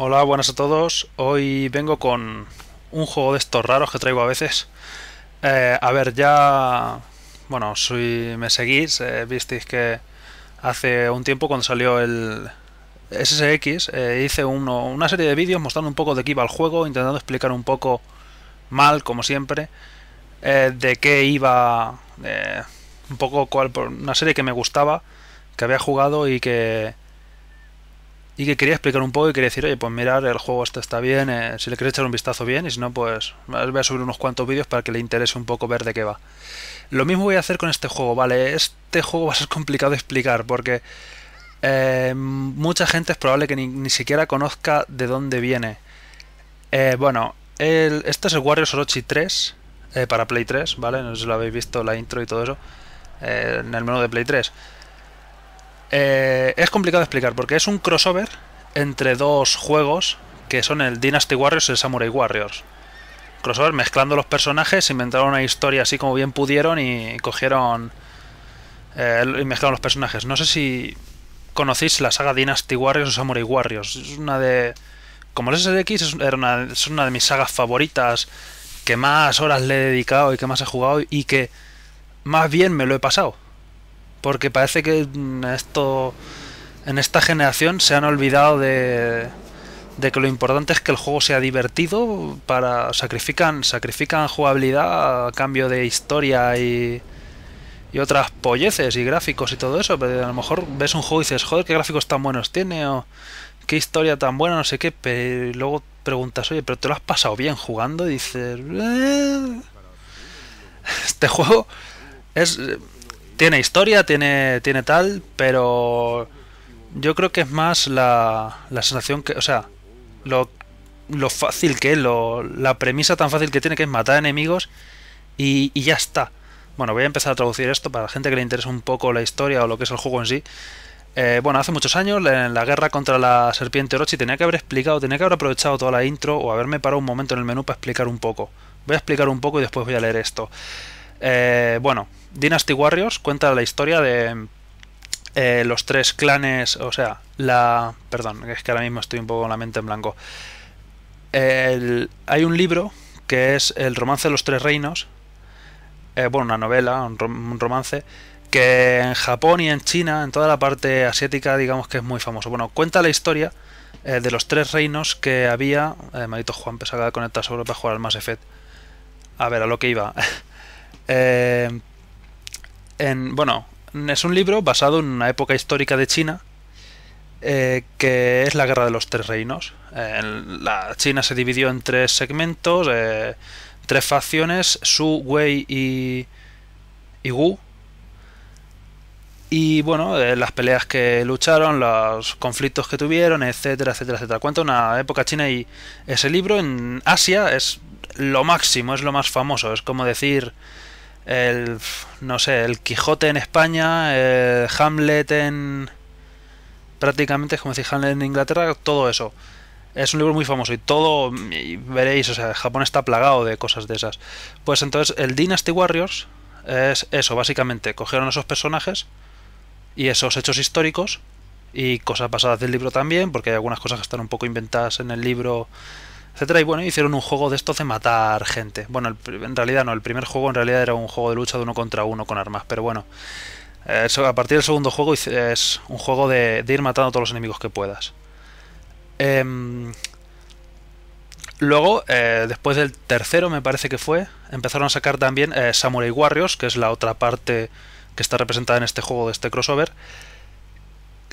Hola, buenas a todos. Hoy vengo con un juego de estos raros que traigo a veces. Eh, a ver, ya... Bueno, si me seguís, eh, visteis que hace un tiempo cuando salió el SSX eh, hice una serie de vídeos mostrando un poco de qué iba el juego, intentando explicar un poco mal, como siempre, de qué iba... un poco cuál, una serie que me gustaba, que había jugado y que y que quería explicar un poco y quería decir, oye, pues mirar, el juego este está bien, eh, si le queréis echar un vistazo bien, y si no, pues voy a subir unos cuantos vídeos para que le interese un poco ver de qué va. Lo mismo voy a hacer con este juego, ¿vale? Este juego va a ser complicado explicar porque eh, mucha gente es probable que ni, siquiera conozca de dónde viene. Eh, bueno, el, este es el Warriors Orochi 3 para Play 3, ¿vale? No sé si lo habéis visto, la intro y todo eso, en el menú de Play 3. Eh, es complicado explicar porque es un crossover entre dos juegos que son el Dynasty Warriors y el Samurai Warriors. Crossover mezclando los personajes, inventaron una historia así como bien pudieron y cogieron eh, y mezclaron los personajes. No sé si conocéis la saga Dynasty Warriors o Samurai Warriors. Es una de. Como el SSX es es una de mis sagas favoritas que más horas le he dedicado y que más he jugado y que más bien me lo he pasado. Porque parece que esto, en esta generación se han olvidado de, de que lo importante es que el juego sea divertido. Para sacrifican, sacrifican jugabilidad a cambio de historia y, y otras polleces y gráficos y todo eso. Pero a lo mejor ves un juego y dices, joder, qué gráficos tan buenos tiene o qué historia tan buena, no sé qué. Pero luego preguntas, oye, pero te lo has pasado bien jugando. Y dices, eh". este juego es tiene historia, tiene, tiene tal, pero yo creo que es más la, la sensación que, o sea, lo, lo fácil que es, lo, la premisa tan fácil que tiene que es matar enemigos y, y, ya está. Bueno, voy a empezar a traducir esto para la gente que le interesa un poco la historia o lo que es el juego en sí. Eh, bueno, hace muchos años, en la guerra contra la serpiente Orochi, tenía que haber explicado, tenía que haber aprovechado toda la intro o haberme parado un momento en el menú para explicar un poco. Voy a explicar un poco y después voy a leer esto. Eh, bueno, Dynasty Warriors cuenta la historia de eh, los tres clanes, o sea, la... Perdón, es que ahora mismo estoy un poco con la mente en blanco. hay un libro que es El Romance de los Tres Reinos, eh, bueno, una novela, un, romance, que en Japón y en China, en toda la parte asiática, digamos que es muy famoso. Bueno, cuenta la historia eh, de los tres reinos que había. Eh, maldito Juan, pesaba de conectar sobre para jugar al Mass Effect. A ver, a lo que iba. eh, bueno, es un libro basado en una época histórica de China, eh, que es la Guerra de los Tres Reinos. Eh, la China se dividió en tres segmentos, eh, tres facciones, Su, Wei y, y Wu. Y bueno, las peleas que lucharon, los conflictos que tuvieron, etcétera, etcétera, etcétera. Cuenta una época china y ese libro en Asia es lo máximo, es lo más famoso, es como decir el, no sé, el Quijote en España, el Hamlet en... Prácticamente es como decir Hamlet en Inglaterra, todo eso. Es un libro muy famoso y todo, veréis, o sea, Japón está plagado de cosas de esas. Pues entonces el Dynasty Warriors es eso, básicamente, cogieron esos personajes y esos hechos históricos y cosas pasadas del libro también, porque hay algunas cosas que están un poco inventadas en el libro y bueno, hicieron un juego de estos de matar gente. Bueno, en realidad no, el primer juego en realidad era un juego de lucha de uno contra uno con armas, pero bueno. a partir del segundo juego es un juego de, ir matando a todos los enemigos que puedas. Em, luego, eh, después del tercero, me parece que fue, empezaron a sacar también eh, Samurai Warriors, que es la otra parte que está representada en este juego de este crossover.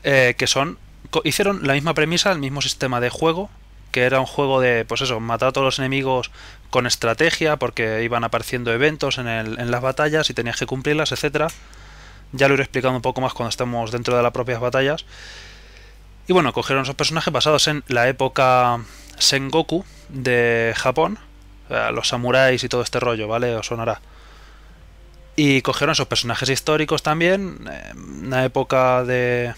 Eh, que son. Hicieron la misma premisa, el mismo sistema de juego, que era un juego de, pues eso, matar a todos los enemigos con estrategia, porque iban apareciendo eventos en, las batallas y tenías que cumplirlas, etcétera. Ya lo iré explicando un poco más cuando estamos dentro de las propias batallas. Y bueno, cogieron esos personajes basados en la época Sengoku de Japón, eh, los samuráis y todo este rollo, ¿vale? Os sonará. Y cogieron esos personajes históricos también, eh, una época de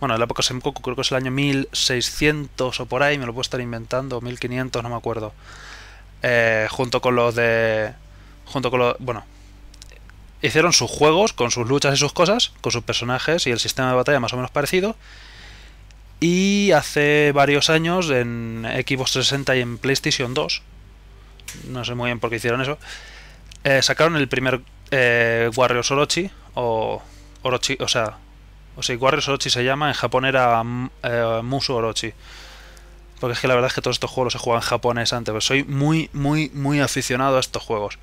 bueno, la época Sengoku creo que es el año 1600 o por ahí, me lo puedo estar inventando, 1500, no me acuerdo. Eh, junto con los de... Junto con los... Bueno. Hicieron sus juegos con sus luchas y sus cosas, con sus personajes y el sistema de batalla más o menos parecido. Y hace varios años en Xbox 60 y en PlayStation 2, no sé muy bien por qué hicieron eso, eh, sacaron el primer eh, Warriors Orochi, o Orochi, o sea, o sea, Warriors Orochi se llama, en Japón era mm, eh, Musu Orochi. Porque es que la verdad es que todos estos juegos se juegan jugado en japonés antes, pero soy muy, muy, muy aficionado a estos juegos.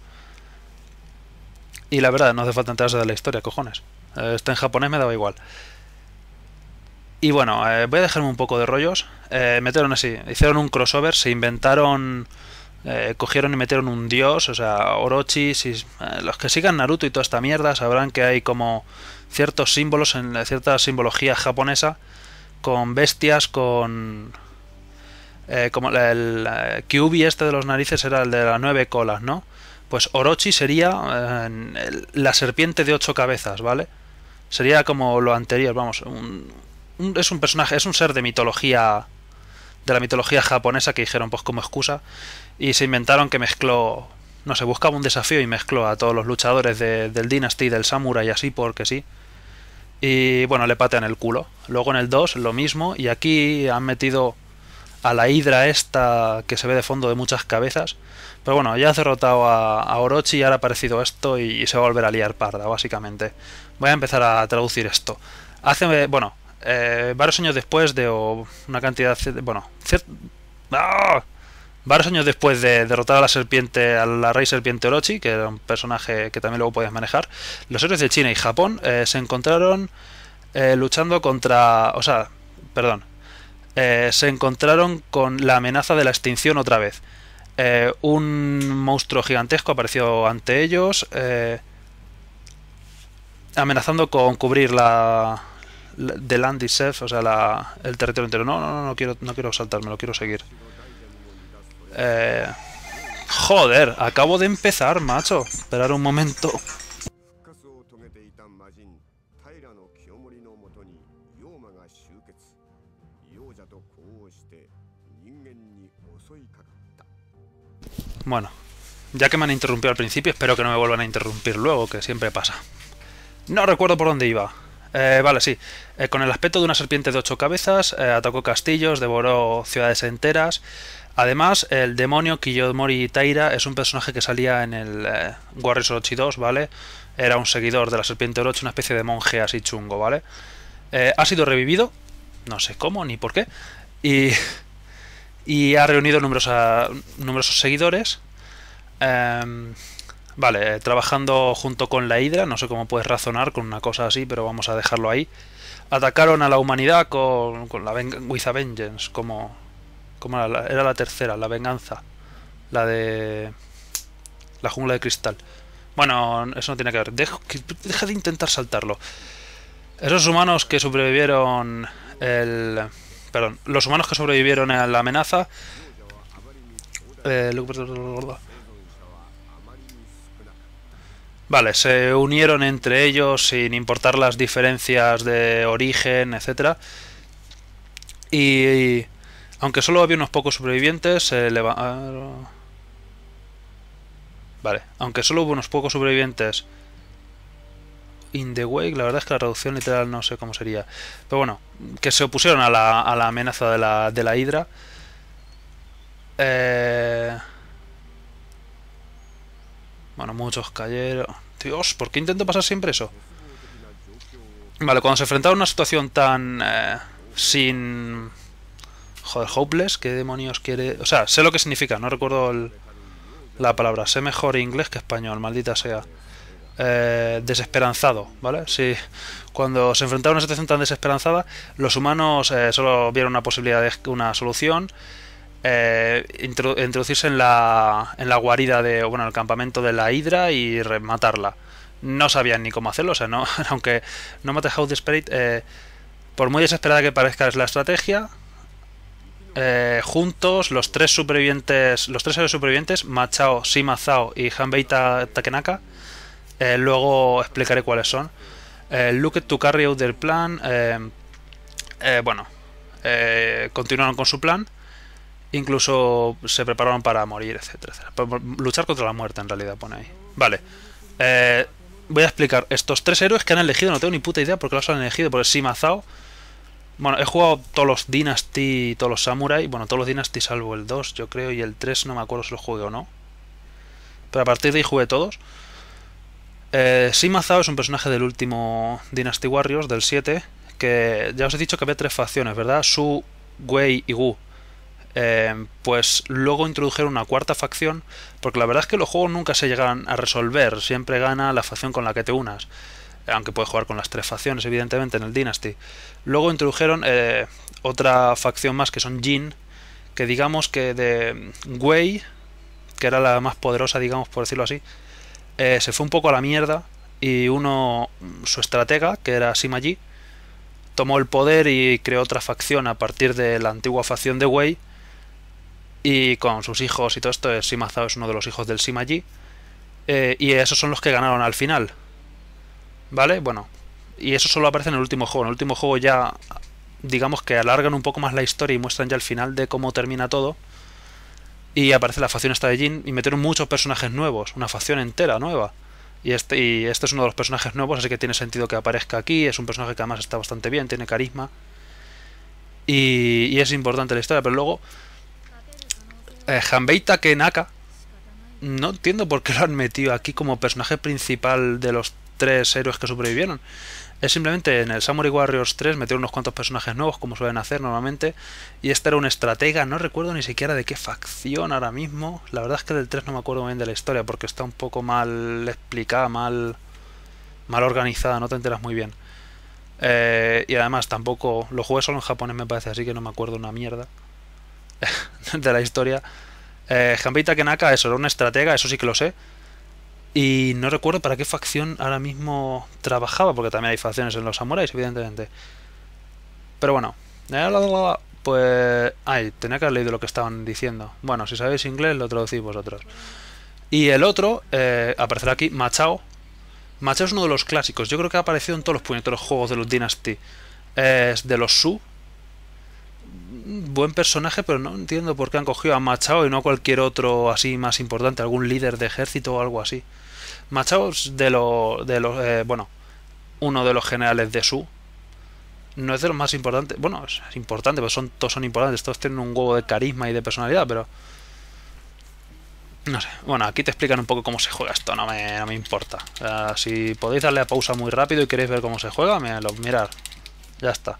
Y la verdad, no hace falta enterarse de la historia, cojones. Eh, está en japonés me daba igual. Y bueno, eh, voy a dejarme un poco de rollos. metieron así, hicieron un crossover, se inventaron... cogieron y metieron un dios, o sea, Orochi, si, los que sigan Naruto y toda esta mierda sabrán que hay como ciertos símbolos, en cierta simbología japonesa, con bestias, con... Eh, como el, eh, Kyubi este de los narices era el de las nueve colas, ¿no? Pues Orochi sería eh, la serpiente de ocho cabezas, ¿vale? Sería como lo anterior, vamos, un, es un personaje, es un ser de mitología de la mitología japonesa que dijeron pues como excusa y se inventaron que mezcló no se buscaba un desafío y mezcló a todos los luchadores de, del Dynasty, del Samurai, así porque sí. Y bueno, le patean el culo. Luego en el 2 lo mismo. Y aquí han metido a la hidra esta que se ve de fondo de muchas cabezas. Pero bueno, ya ha derrotado a, Orochi y ahora ha aparecido esto y, se va a volver a liar parda, básicamente. Voy a empezar a traducir esto. Hace, bueno, eh, varios años después de una cantidad... Bueno, ¡Ah! Varios años después de derrotar a la serpiente, a la rey serpiente Orochi, que era un personaje que también luego podías manejar, los héroes de China y Japón eh, se encontraron eh, luchando contra. O sea, perdón. Eh, se encontraron con la amenaza de la extinción otra vez. un monstruo gigantesco apareció ante ellos, amenazando con cubrir la, de Land o sea, el territorio entero. No, no, no, no quiero, no quiero saltarme, lo quiero seguir. Eh, joder, acabo de empezar, macho. Esperar un momento. Bueno, ya que me han interrumpido al principio, espero que no me vuelvan a interrumpir luego, que siempre pasa. No recuerdo por dónde iba. Eh, vale, sí. Eh, con el aspecto de una serpiente de ocho cabezas, atacó castillos, devoró ciudades enteras, Además, el demonio Kiyomori Taira es un personaje que salía en el eh, Warriors Orochi 2, ¿vale? Era un seguidor de la serpiente Orochi, una especie de monje así chungo, ¿vale? Eh, ha sido revivido, no sé cómo ni por qué, y, y ha reunido numerosos seguidores. Em, vale, eh, trabajando junto con la Hydra, no sé cómo puedes razonar con una cosa así, pero vamos a dejarlo ahí. Atacaron a la humanidad con, la Vengeance, como ¿Cómo era? era la tercera, la venganza. La de. La jungla de cristal. Bueno, eso no tiene que ver. deja de intentar saltarlo. Esos humanos que sobrevivieron el. Perdón, los humanos que sobrevivieron a la amenaza. Eh, vale, se unieron entre ellos sin importar las diferencias de origen, etcétera. Y aunque solo había unos pocos sobrevivientes, Vale, aunque solo hubo unos pocos sobrevivientes in the wake, la verdad es que la traducción literal no sé cómo sería. Pero bueno, que se opusieron a la, amenaza de la, de la Hidra. Eh... Bueno, muchos cayeron. Dios, ¿por qué intento pasar siempre eso? Vale, cuando se enfrentaba a una situación tan... Eh, sin Joder, hopeless, ¿qué demonios quiere...? O sea, sé lo que significa, no recuerdo la palabra. Sé mejor inglés que español, maldita sea. Eh, desesperanzado, ¿vale? Sí, cuando se enfrentaron a una situación tan desesperanzada, los humanos eh, solo vieron una posibilidad de una solución. Eh, introducirse en la, en la guarida de, bueno, el campamento de la Hidra y rematarla. No sabían ni cómo hacerlo, o sea, no, aunque no mate House Spirit, por muy desesperada que parezca es la estrategia, eh, juntos, los tres supervivientes, los tres supervivientes, Machao, Shima Zao y Hanbei Takenaka. Eh, luego explicaré cuáles son. luke eh, look at to carry out their plan. bueno, continuaron con su plan. Incluso se prepararon para morir, etcétera, Luchar contra la muerte, en realidad, pone ahí. Vale. voy a explicar estos tres héroes que han elegido. No tengo ni puta idea por qué los han elegido. por Shima Zao bueno, he jugado todos los Dynasty, todos los Samurai, bueno, todos los Dynasty salvo el 2, yo creo, y el 3 no me acuerdo si lo jugué o no. Pero a partir de ahí jugué todos. Eh, Sima es un personaje del último Dynasty Warriors, del 7, que ya os he dicho que había tres facciones, ¿verdad? Su, Wei y Wu. Eh, pues luego introdujeron una cuarta facción, porque la verdad es que los juegos nunca se llegan a resolver, siempre gana la facción con la que te unas aunque puede jugar con las tres facciones, evidentemente, en el Dynasty. Luego introdujeron eh, otra facción más que son Jin, que digamos que de Wei, que era la más poderosa, digamos, por decirlo así, eh, se fue un poco a la mierda y uno, su estratega, que era Sima Yi, tomó el poder y creó otra facción a partir de la antigua facción de Wei. Y con sus hijos y todo esto, eh, Sima Zhao es uno de los hijos del Sima Yi. y esos son los que ganaron al final. ¿Vale? Bueno, y eso solo aparece en el último juego. En el último juego ya, digamos que alargan un poco más la historia y muestran ya el final de cómo termina todo. Y aparece la facción esta y metieron muchos personajes nuevos, una facción entera nueva. Y este, y este es uno de los personajes nuevos, así que tiene sentido que aparezca aquí. Es un personaje que además está bastante bien, tiene carisma. Y, y es importante la historia, pero luego... Eh, Hanbeita Kenaka. No entiendo por qué lo han metido aquí como personaje principal de los tres héroes que sobrevivieron. Es simplemente en el Samurai Warriors 3 metieron unos cuantos personajes nuevos, como suelen hacer normalmente, y este era un estratega, no recuerdo ni siquiera de qué facción ahora mismo. La verdad es que del 3 no me acuerdo bien de la historia, porque está un poco mal explicada, mal, mal organizada, no te enteras muy bien. Eh, y además tampoco lo jugué solo en japonés, me parece, así que no me acuerdo una mierda de la historia. Eh, Kenaka eso, era un estratega, eso sí que lo sé. Y no recuerdo para qué facción ahora mismo trabajaba, porque también hay facciones en los samuráis, evidentemente. Pero bueno, pues. Ay, tenía que haber leído lo que estaban diciendo. Bueno, si sabéis inglés, lo traducís vosotros. Y el otro, eh, aparecerá aquí, Machao. Machao es uno de los clásicos. Yo creo que ha aparecido en todos los los juegos de los Dynasty. Es de los Su, buen personaje, pero no entiendo por qué han cogido a Machao y no a cualquier otro así más importante, algún líder de ejército o algo así. Machao es de los. De los eh, bueno, uno de los generales de Su. No es de los más importantes. Bueno, es importante, pero son, todos son importantes. Todos tienen un huevo de carisma y de personalidad, pero. No sé. Bueno, aquí te explican un poco cómo se juega esto, no me, importa. si podéis darle a pausa muy rápido y queréis ver cómo se juega, me mirad. Ya está.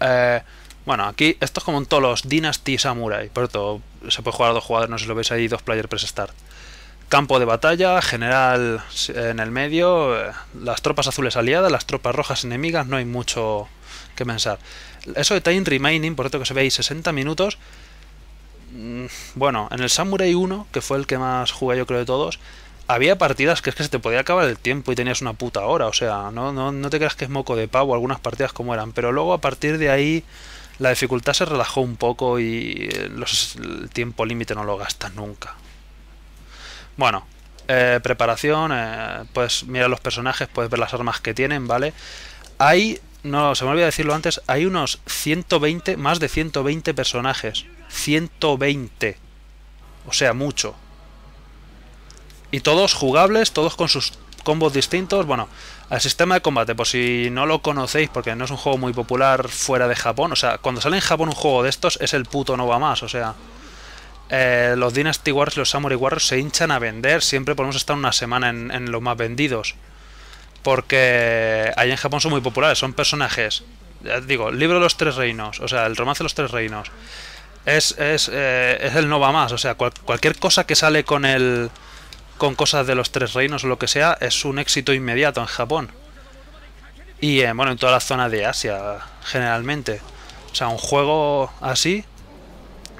Eh, bueno, aquí esto es como en todos los Dynasty Samurai. Por todo, se puede jugar dos jugadores, no sé si lo veis ahí, dos player press start. Campo de batalla, general en el medio, eh, las tropas azules aliadas, las tropas rojas enemigas, no hay mucho que pensar. Eso de Time Remaining, por cierto que se veis 60 minutos. Mm, bueno, en el Samurai 1, que fue el que más jugué yo creo de todos, había partidas que es que se te podía acabar el tiempo y tenías una puta hora, o sea, no, no, no te creas que es moco de pavo algunas partidas como eran, pero luego a partir de ahí la dificultad se relajó un poco y eh, los, el tiempo límite no lo gasta nunca. Bueno, eh, preparación, eh, pues mira los personajes, puedes ver las armas que tienen, ¿vale? Hay, no, se me olvidó decirlo antes, hay unos 120, más de 120 personajes. 120. O sea, mucho. Y todos jugables, todos con sus combos distintos. Bueno, el sistema de combate, por si no lo conocéis, porque no es un juego muy popular fuera de Japón, o sea, cuando sale en Japón un juego de estos es el puto no va más, o sea, eh, los Dynasty Warriors y los Samurai Warriors se hinchan a vender, siempre podemos estar una semana en, los más vendidos, porque ahí en Japón son muy populares, son personajes, Digo, digo, libro de los tres reinos, o sea, el romance de los tres reinos, es, es, eh, es el no va más, o sea, cualquier cosa que sale con el con cosas de los tres reinos o lo que sea, es un éxito inmediato en Japón. Y eh, bueno, en toda la zona de Asia, generalmente. O sea, un juego así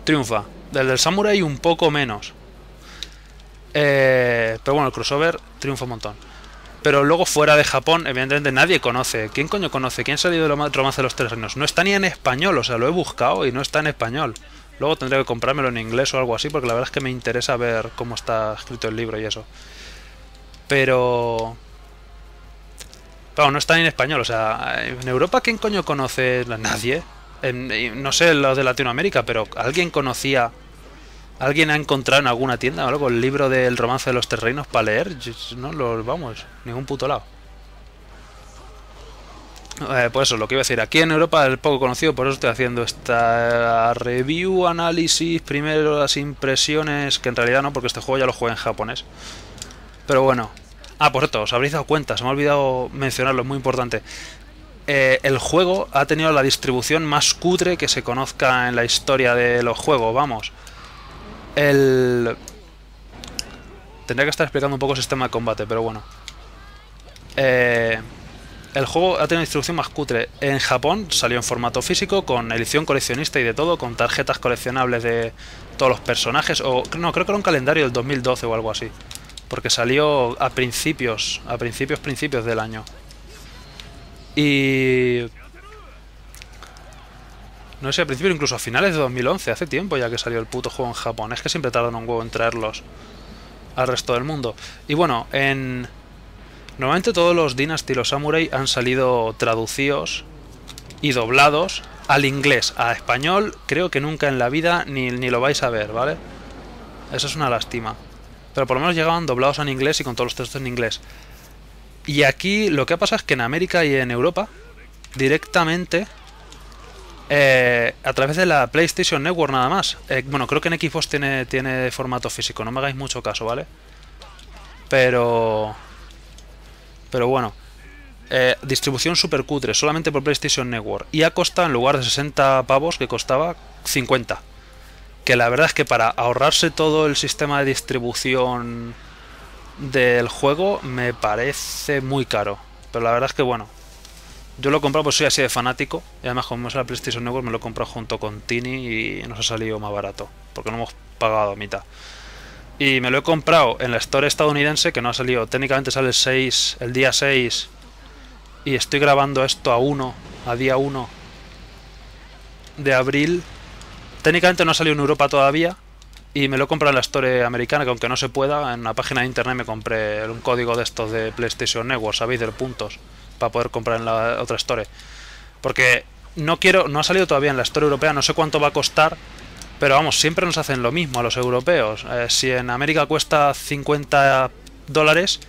triunfa. Del del Samurai un poco menos. Eh, pero bueno, el crossover triunfa un montón. Pero luego fuera de Japón, evidentemente nadie conoce. ¿Quién coño conoce? ¿Quién ha salido de romance de los tres reinos? No está ni en español, o sea, lo he buscado y no está en español. Luego tendré que comprármelo en inglés o algo así, porque la verdad es que me interesa ver cómo está escrito el libro y eso. Pero... pero no está en español, o sea, en Europa ¿quién coño conoce? Nadie. no sé los de Latinoamérica, pero ¿alguien conocía? ¿Alguien ha encontrado en alguna tienda o algo el libro del romance de los terrenos para leer? No, lo, vamos, ningún puto lado. Eh, por pues eso, lo que iba a decir, aquí en Europa es poco conocido, por eso estoy haciendo esta eh, review, análisis, primero las impresiones, que en realidad no, porque este juego ya lo juega en japonés. Pero bueno. Ah, por cierto, os habréis dado cuenta, se me ha olvidado mencionarlo, es muy importante. Eh, el juego ha tenido la distribución más cutre que se conozca en la historia de los juegos, vamos. El... Tendría que estar explicando un poco el sistema de combate, pero bueno. Eh... El juego ha tenido distribución más cutre. En Japón salió en formato físico, con edición coleccionista y de todo, con tarjetas coleccionables de todos los personajes, o no, creo que era un calendario del 2012 o algo así. Porque salió a principios, a principios, principios del año. Y... No sé, a principios, incluso a finales de 2011, hace tiempo ya que salió el puto juego en Japón. Es que siempre tardan un huevo en traerlos al resto del mundo. Y bueno, en Normalmente todos los Dynasty los Samurai han salido traducidos y doblados al inglés, a español, creo que nunca en la vida ni, ni lo vais a ver, ¿vale? Eso es una lástima. Pero por lo menos llegaban doblados en inglés y con todos los textos en inglés. Y aquí lo que ha pasado es que en América y en Europa, directamente, eh, a través de la PlayStation Network nada más. Eh, bueno, creo que en Xbox tiene, tiene formato físico, no me hagáis mucho caso, ¿vale? Pero pero bueno. Eh, distribución super cutre, solamente por PlayStation Network. Y ha costado, en lugar de 60 pavos, que costaba 50. Que la verdad es que para ahorrarse todo el sistema de distribución del juego me parece muy caro. Pero la verdad es que bueno. Yo lo he comprado porque soy así de fanático. Y además como es la PlayStation Network me lo he comprado junto con Tini y nos ha salido más barato. Porque no hemos pagado a mitad. Y me lo he comprado en la store estadounidense, que no ha salido. Técnicamente sale el, 6, el día 6. Y estoy grabando esto a 1, a día 1 de abril. Técnicamente no ha salido en Europa todavía. Y me lo he comprado en la store americana, que aunque no se pueda, en una página de internet me compré un código de estos de PlayStation Network, ¿sabéis? del puntos, para poder comprar en la otra store. Porque no quiero, no ha salido todavía en la store europea, no sé cuánto va a costar pero vamos, siempre nos hacen lo mismo a los europeos. Eh, si en América cuesta 50 dólares,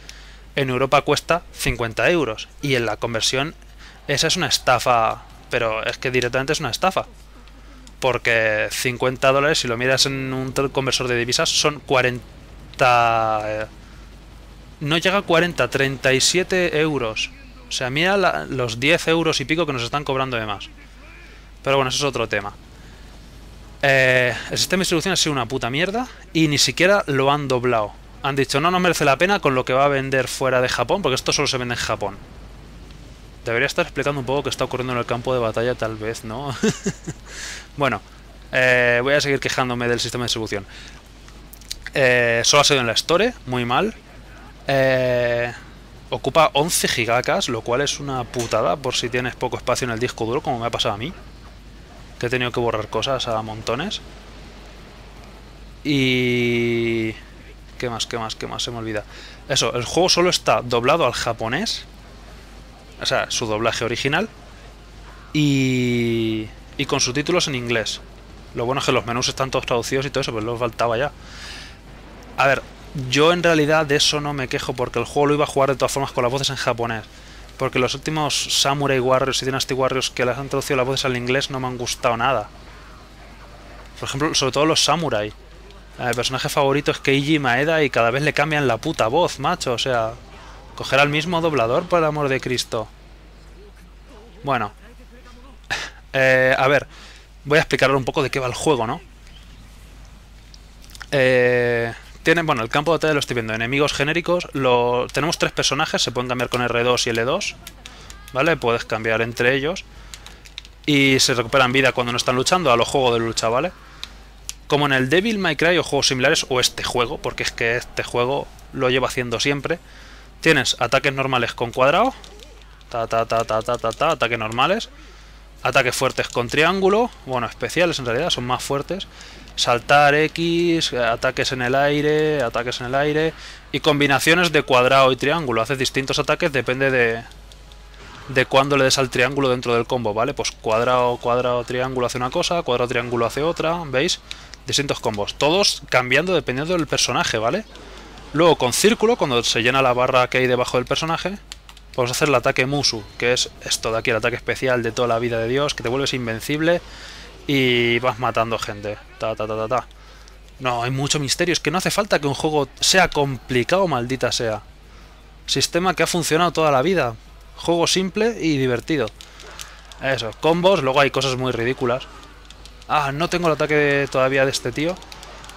en Europa cuesta 50 euros. Y en la conversión, esa es una estafa. Pero es que directamente es una estafa. Porque 50 dólares, si lo miras en un conversor de divisas, son 40... Eh, no llega a 40, 37 euros. O sea, mira los 10 euros y pico que nos están cobrando de más. Pero bueno, eso es otro tema. Eh, el sistema de distribución ha sido una puta mierda y ni siquiera lo han doblado. Han dicho, no no merece la pena con lo que va a vender fuera de Japón, porque esto solo se vende en Japón. Debería estar explicando un poco qué está ocurriendo en el campo de batalla, tal vez, ¿no? bueno, eh, voy a seguir quejándome del sistema de distribución. Eh, solo ha sido en la Store, muy mal. ocupa 11 gigacas, lo cual es una putada por si tienes poco espacio en el disco duro, como me ha pasado a mí he tenido que borrar cosas a montones. Y... ¿Qué más? ¿Qué más? ¿Qué más? Se me olvida. Eso, el juego solo está doblado al japonés. O sea, su doblaje original. Y... Y con subtítulos en inglés. Lo bueno es que los menús están todos traducidos y todo eso, pero los faltaba ya. A ver, yo en realidad de eso no me quejo porque el juego lo iba a jugar de todas formas con las voces en japonés porque los últimos Samurai Warriors y Dynasty Warriors que les han traducido las voces al inglés no me han gustado nada. Por ejemplo, sobre todo los Samurai. El eh, personaje favorito es Keiji Maeda y cada vez le cambian la puta voz, macho. O sea, coger al mismo doblador, por amor de Cristo. Bueno. Eh, a ver, voy a explicar un poco de qué va el juego, ¿no? Eh, tienen, bueno, el campo de batalla lo estoy viendo. Enemigos genéricos. Lo, tenemos tres personajes, se pueden cambiar con R2 y L2. ¿Vale? Puedes cambiar entre ellos. Y se recuperan vida cuando no están luchando, a los juegos de lucha, ¿vale? Como en el Devil May Cry o juegos similares, o este juego, porque es que este juego lo lleva haciendo siempre. Tienes ataques normales con cuadrado. Ta, ta, ta, ta, ta, ta, ta, ataques normales. Ataques fuertes con triángulo. Bueno, especiales en realidad, son más fuertes saltar X, ataques en el aire, ataques en el aire y combinaciones de cuadrado y triángulo. haces distintos ataques, depende de, de cuándo le des al triángulo dentro del combo, ¿vale? Pues cuadrado, cuadrado, triángulo hace una cosa, cuadrado, triángulo hace otra, ¿veis? Distintos combos, todos cambiando dependiendo del personaje, ¿vale? Luego con círculo, cuando se llena la barra que hay debajo del personaje, podemos hacer el ataque Musu, que es esto de aquí, el ataque especial de toda la vida de Dios, que te vuelves invencible y vas matando gente. Ta, ta, ta, ta, No, hay mucho misterio. Es que no hace falta que un juego sea complicado, maldita sea. Sistema que ha funcionado toda la vida. Juego simple y divertido. Eso, combos. Luego hay cosas muy ridículas. Ah, no tengo el ataque todavía de este tío.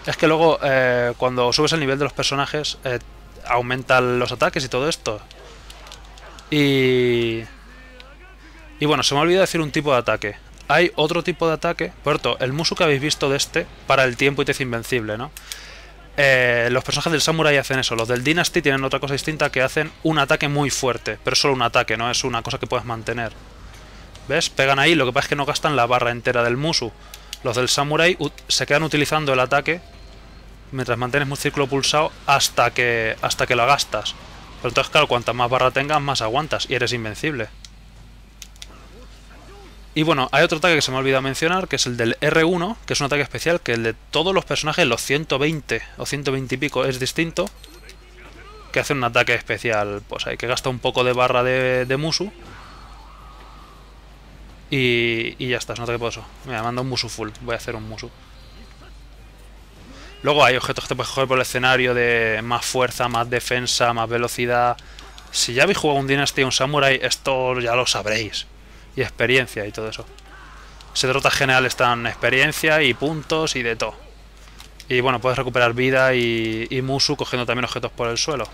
Es que luego, eh, cuando subes el nivel de los personajes, eh, aumentan los ataques y todo esto. Y... Y bueno, se me ha olvidado decir un tipo de ataque hay otro tipo de ataque. Puerto, el Musu que habéis visto de este, para el tiempo y te es invencible, ¿no? Eh, los personajes del Samurai hacen eso. Los del Dynasty tienen otra cosa distinta que hacen un ataque muy fuerte, pero solo un ataque, no es una cosa que puedes mantener. ¿Ves? Pegan ahí, lo que pasa es que no gastan la barra entera del Musu. Los del Samurai se quedan utilizando el ataque mientras mantienes un círculo pulsado hasta que, hasta que lo gastas. Pero entonces, claro, cuanta más barra tengas, más aguantas y eres invencible. Y bueno, hay otro ataque que se me ha olvidado mencionar, que es el del R1, que es un ataque especial, que el de todos los personajes, los 120 o 120 y pico, es distinto. Que hace un ataque especial, pues hay que gasta un poco de barra de, Musu. Y, ya está, es un ataque eso, me manda un Musu full, voy a hacer un Musu. Luego hay objetos que te puedes coger por el escenario de más fuerza, más defensa, más velocidad. Si ya habéis jugado un Dynasty o un Samurai, esto ya lo sabréis y experiencia y todo eso. Se trata general están experiencia y puntos y de todo. Y bueno, puedes recuperar vida y, Musu cogiendo también objetos por el suelo.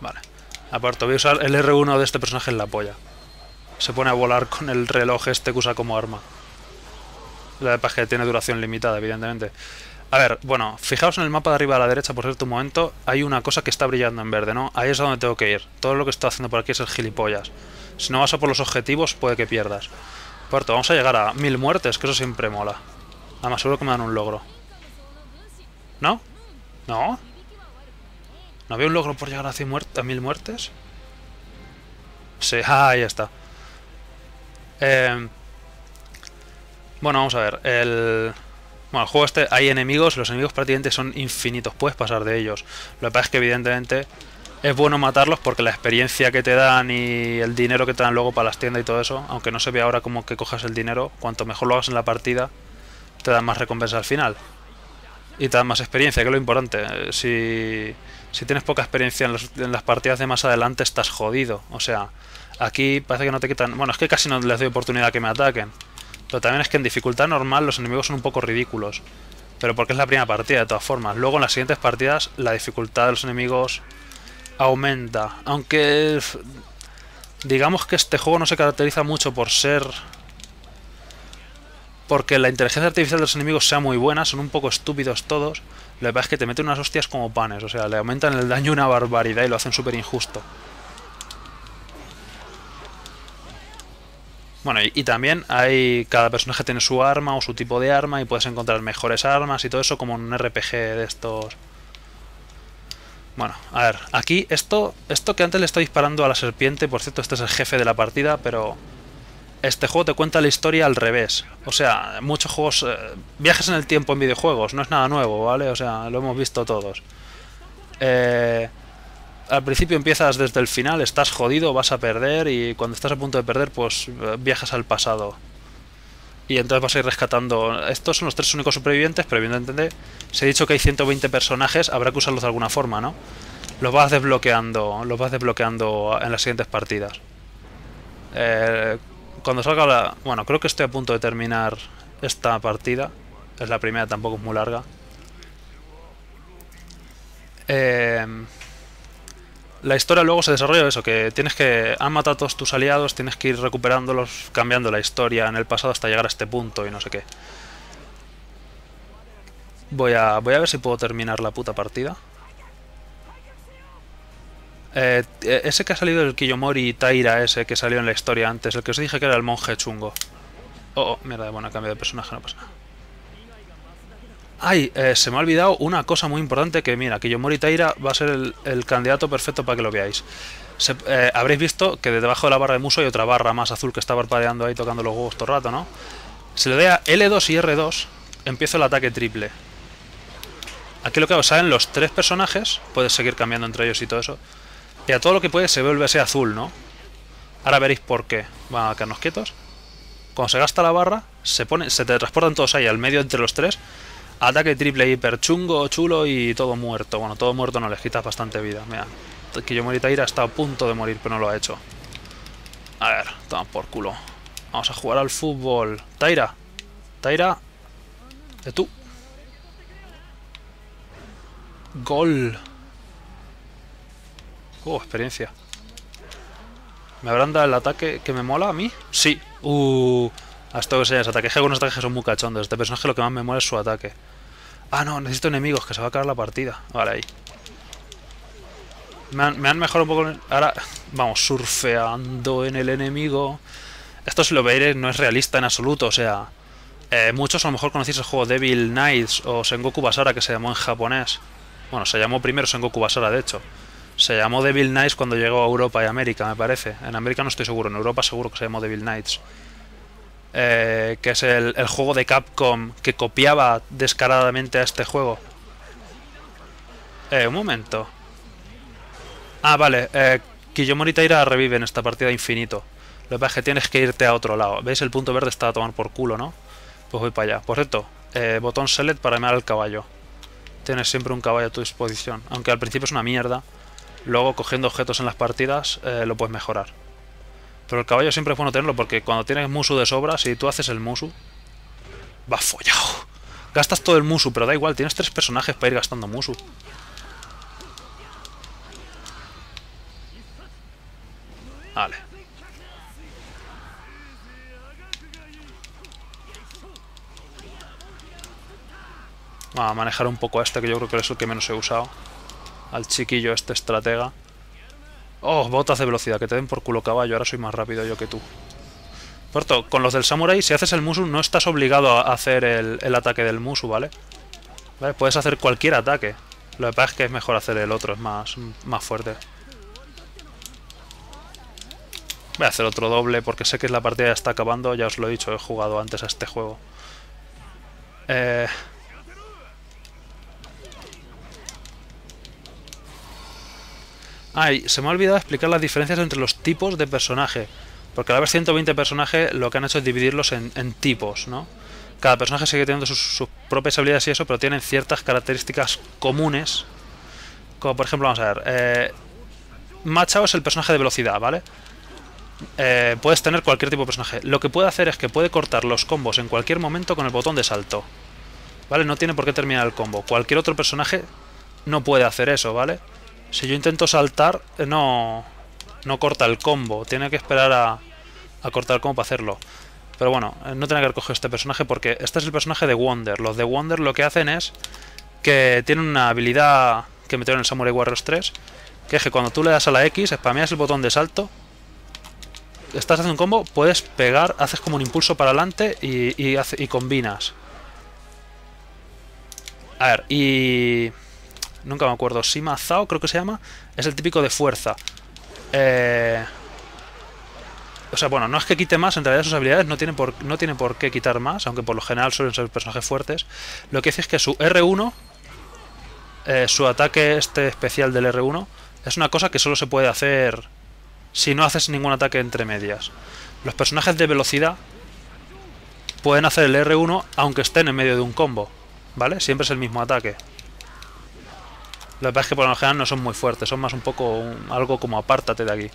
Vale. aparto voy a usar el R1 de este personaje en la polla. Se pone a volar con el reloj este que usa como arma. La de que tiene duración limitada, evidentemente. A ver, bueno, fijaos en el mapa de arriba a la derecha, por cierto, momento, hay una cosa que está brillando en verde, ¿no? Ahí es donde tengo que ir. Todo lo que estoy haciendo por aquí es el gilipollas. Si no vas a por los objetivos, puede que pierdas. Puerto, vamos a llegar a mil muertes, que eso siempre mola. Además, seguro que me dan un logro. ¿No? ¿No? ¿No había un logro por llegar a, mil muertes? Sí, ah, ahí está. Eh, bueno, vamos a ver. El... Bueno, el juego este hay enemigos, los enemigos prácticamente son infinitos, puedes pasar de ellos. Lo que pasa es que evidentemente es bueno matarlos porque la experiencia que te dan y el dinero que te dan luego para las tiendas y todo eso, aunque no se ve ahora como que cojas el dinero, cuanto mejor lo hagas en la partida, te dan más recompensa al final. Y te dan más experiencia, que es lo importante. Eh, si, si tienes poca experiencia en, en las partidas de más adelante, estás jodido. O sea, aquí parece que no te quitan... Bueno, es que casi no les doy oportunidad que me ataquen. Pero también es que en dificultad normal los enemigos son un poco ridículos. Pero porque es la primera partida, de todas formas. Luego en las siguientes partidas la dificultad de los enemigos aumenta. Aunque digamos que este juego no se caracteriza mucho por ser... Porque la inteligencia artificial de los enemigos sea muy buena, son un poco estúpidos todos. Lo que pasa es que te meten unas hostias como panes, o sea, le aumentan el daño una barbaridad y lo hacen súper injusto. Bueno, y, también hay. Cada personaje tiene su arma o su tipo de arma y puedes encontrar mejores armas y todo eso como en un RPG de estos. Bueno, a ver, aquí esto. Esto que antes le estoy disparando a la serpiente, por cierto, este es el jefe de la partida, pero. Este juego te cuenta la historia al revés. O sea, muchos juegos. Eh, viajes en el tiempo en videojuegos, no es nada nuevo, ¿vale? O sea, lo hemos visto todos. Eh al principio empiezas desde el final, estás jodido, vas a perder y cuando estás a punto de perder, pues eh, viajas al pasado. Y entonces vas a ir rescatando. Estos son los tres únicos supervivientes, pero bien, entender. se ha dicho que hay 120 personajes, habrá que usarlos de alguna forma, ¿no? Los vas desbloqueando, los vas desbloqueando en las siguientes partidas. Eh, cuando salga la... Bueno, creo que estoy a punto de terminar esta partida. Es la primera, tampoco es muy larga. Eh la historia luego se desarrolla eso, que tienes que... Han matado a todos tus aliados, tienes que ir recuperándolos, cambiando la historia en el pasado hasta llegar a este punto y no sé qué. Voy a, voy a ver si puedo terminar la puta partida. Eh, e, ese que ha salido el Kiyomori Taira, ese que salió en la historia antes, el que os dije que era el monje chungo. Oh, oh mierda, bueno, cambio de personaje, no pasa Ay, eh, se me ha olvidado una cosa muy importante que mira, que Yomori Taira va a ser el, candidato perfecto para que lo veáis. Eh, habréis visto que debajo de la barra de muso hay otra barra más azul que está parpadeando ahí tocando los huevos todo rato, ¿no? Se le a L2 y R2, empieza el ataque triple. Aquí lo que hago, salen los tres personajes, puedes seguir cambiando entre ellos y todo eso. Y a todo lo que puede se vuelve ese azul, ¿no? Ahora veréis por qué. Van a quedarnos quietos. Cuando se gasta la barra, se, pone, se te transportan todos ahí al medio entre los tres Ataque triple hiper chungo, chulo y todo muerto. Bueno, todo muerto no, les quita bastante vida. Mira, que yo morí taira está a punto de morir, pero no lo ha hecho. A ver, toma por culo. Vamos a jugar al fútbol. Taira. Taira. De tú. Gol. Oh, experiencia. ¿Me habrán dado el ataque que me mola a mí? Sí. Uh. Hasta que enseñar ese ataque. algunos ataques son muy cachondos. Este personaje lo que más me mola es su ataque. Ah, no, necesito enemigos, que se va a acabar la partida. Vale, ahí. Me han, mejorado un poco... Ahora, vamos, surfeando en el enemigo. Esto, si lo veis, no es realista en absoluto, o sea... Eh, muchos a lo mejor conocéis el juego Devil Knights o Sengoku Basara, que se llamó en japonés. Bueno, se llamó primero Sengoku Basara, de hecho. Se llamó Devil Knights cuando llegó a Europa y América, me parece. En América no estoy seguro, en Europa seguro que se llamó Devil Knights. Eh, que es el, juego de Capcom que copiaba descaradamente a este juego. Eh, un momento. Ah, vale. Eh, Kiyomori Taira revive en esta partida infinito. Lo que pasa es que tienes que irte a otro lado. ¿Veis? El punto verde está a tomar por culo, ¿no? Pues voy para allá. Por cierto, eh, botón select para mear al caballo. Tienes siempre un caballo a tu disposición. Aunque al principio es una mierda. Luego cogiendo objetos en las partidas lo puedes mejorar. Pero el caballo siempre es bueno tenerlo porque cuando tienes musu de sobra, si tú haces el musu, va follado. Gastas todo el musu, pero da igual, tienes tres personajes para ir gastando musu. Vale. Vamos a manejar un poco a este que yo creo que es el que menos he usado. Al chiquillo este estratega. Oh, botas de velocidad, que te den por culo caballo, ahora soy más rápido yo que tú. Puerto, con los del Samurai, si haces el Musu, no estás obligado a hacer el, ataque del Musu, ¿vale? Puedes hacer cualquier ataque. Lo que pasa es que es mejor hacer el otro, es más, más fuerte. Voy a hacer otro doble porque sé que la partida ya está acabando, ya os lo he dicho, he jugado antes a este juego. Eh... Ay, se me ha olvidado explicar las diferencias entre los tipos de personaje. Porque al haber 120 personajes, lo que han hecho es dividirlos en, tipos, ¿no? Cada personaje sigue teniendo sus, propias habilidades y eso, pero tienen ciertas características comunes. Como por ejemplo, vamos a ver. Eh, Machao es el personaje de velocidad, ¿vale? Eh, puedes tener cualquier tipo de personaje. Lo que puede hacer es que puede cortar los combos en cualquier momento con el botón de salto. ¿Vale? No tiene por qué terminar el combo. Cualquier otro personaje no puede hacer eso, ¿vale? Si yo intento saltar, eh, no, no corta el combo. Tiene que esperar a, cortar el combo para hacerlo. Pero bueno, eh, no tenía que recoger este personaje porque este es el personaje de Wonder. Los de Wonder lo que hacen es que tienen una habilidad que metieron en Samurai Warriors 3, que es que cuando tú le das a la X, spameas el botón de salto, estás haciendo un combo, puedes pegar, haces como un impulso para adelante y, y combinas. A ver, y... Nunca me acuerdo. Sima Zao, creo que se llama. Es el típico de fuerza. Eh, o sea, bueno, no es que quite más, en realidad sus habilidades no tienen, por, no por qué quitar más, aunque por lo general suelen ser personajes fuertes. Lo que hace es que su R1, eh, su ataque este especial del R1, es una cosa que solo se puede hacer si no haces ningún ataque entre medias. Los personajes de velocidad pueden hacer el R1 aunque estén en medio de un combo, ¿vale? Siempre es el mismo ataque. Lo que pasa es que por lo general no son muy fuertes, son más un poco algo como apártate de aquí.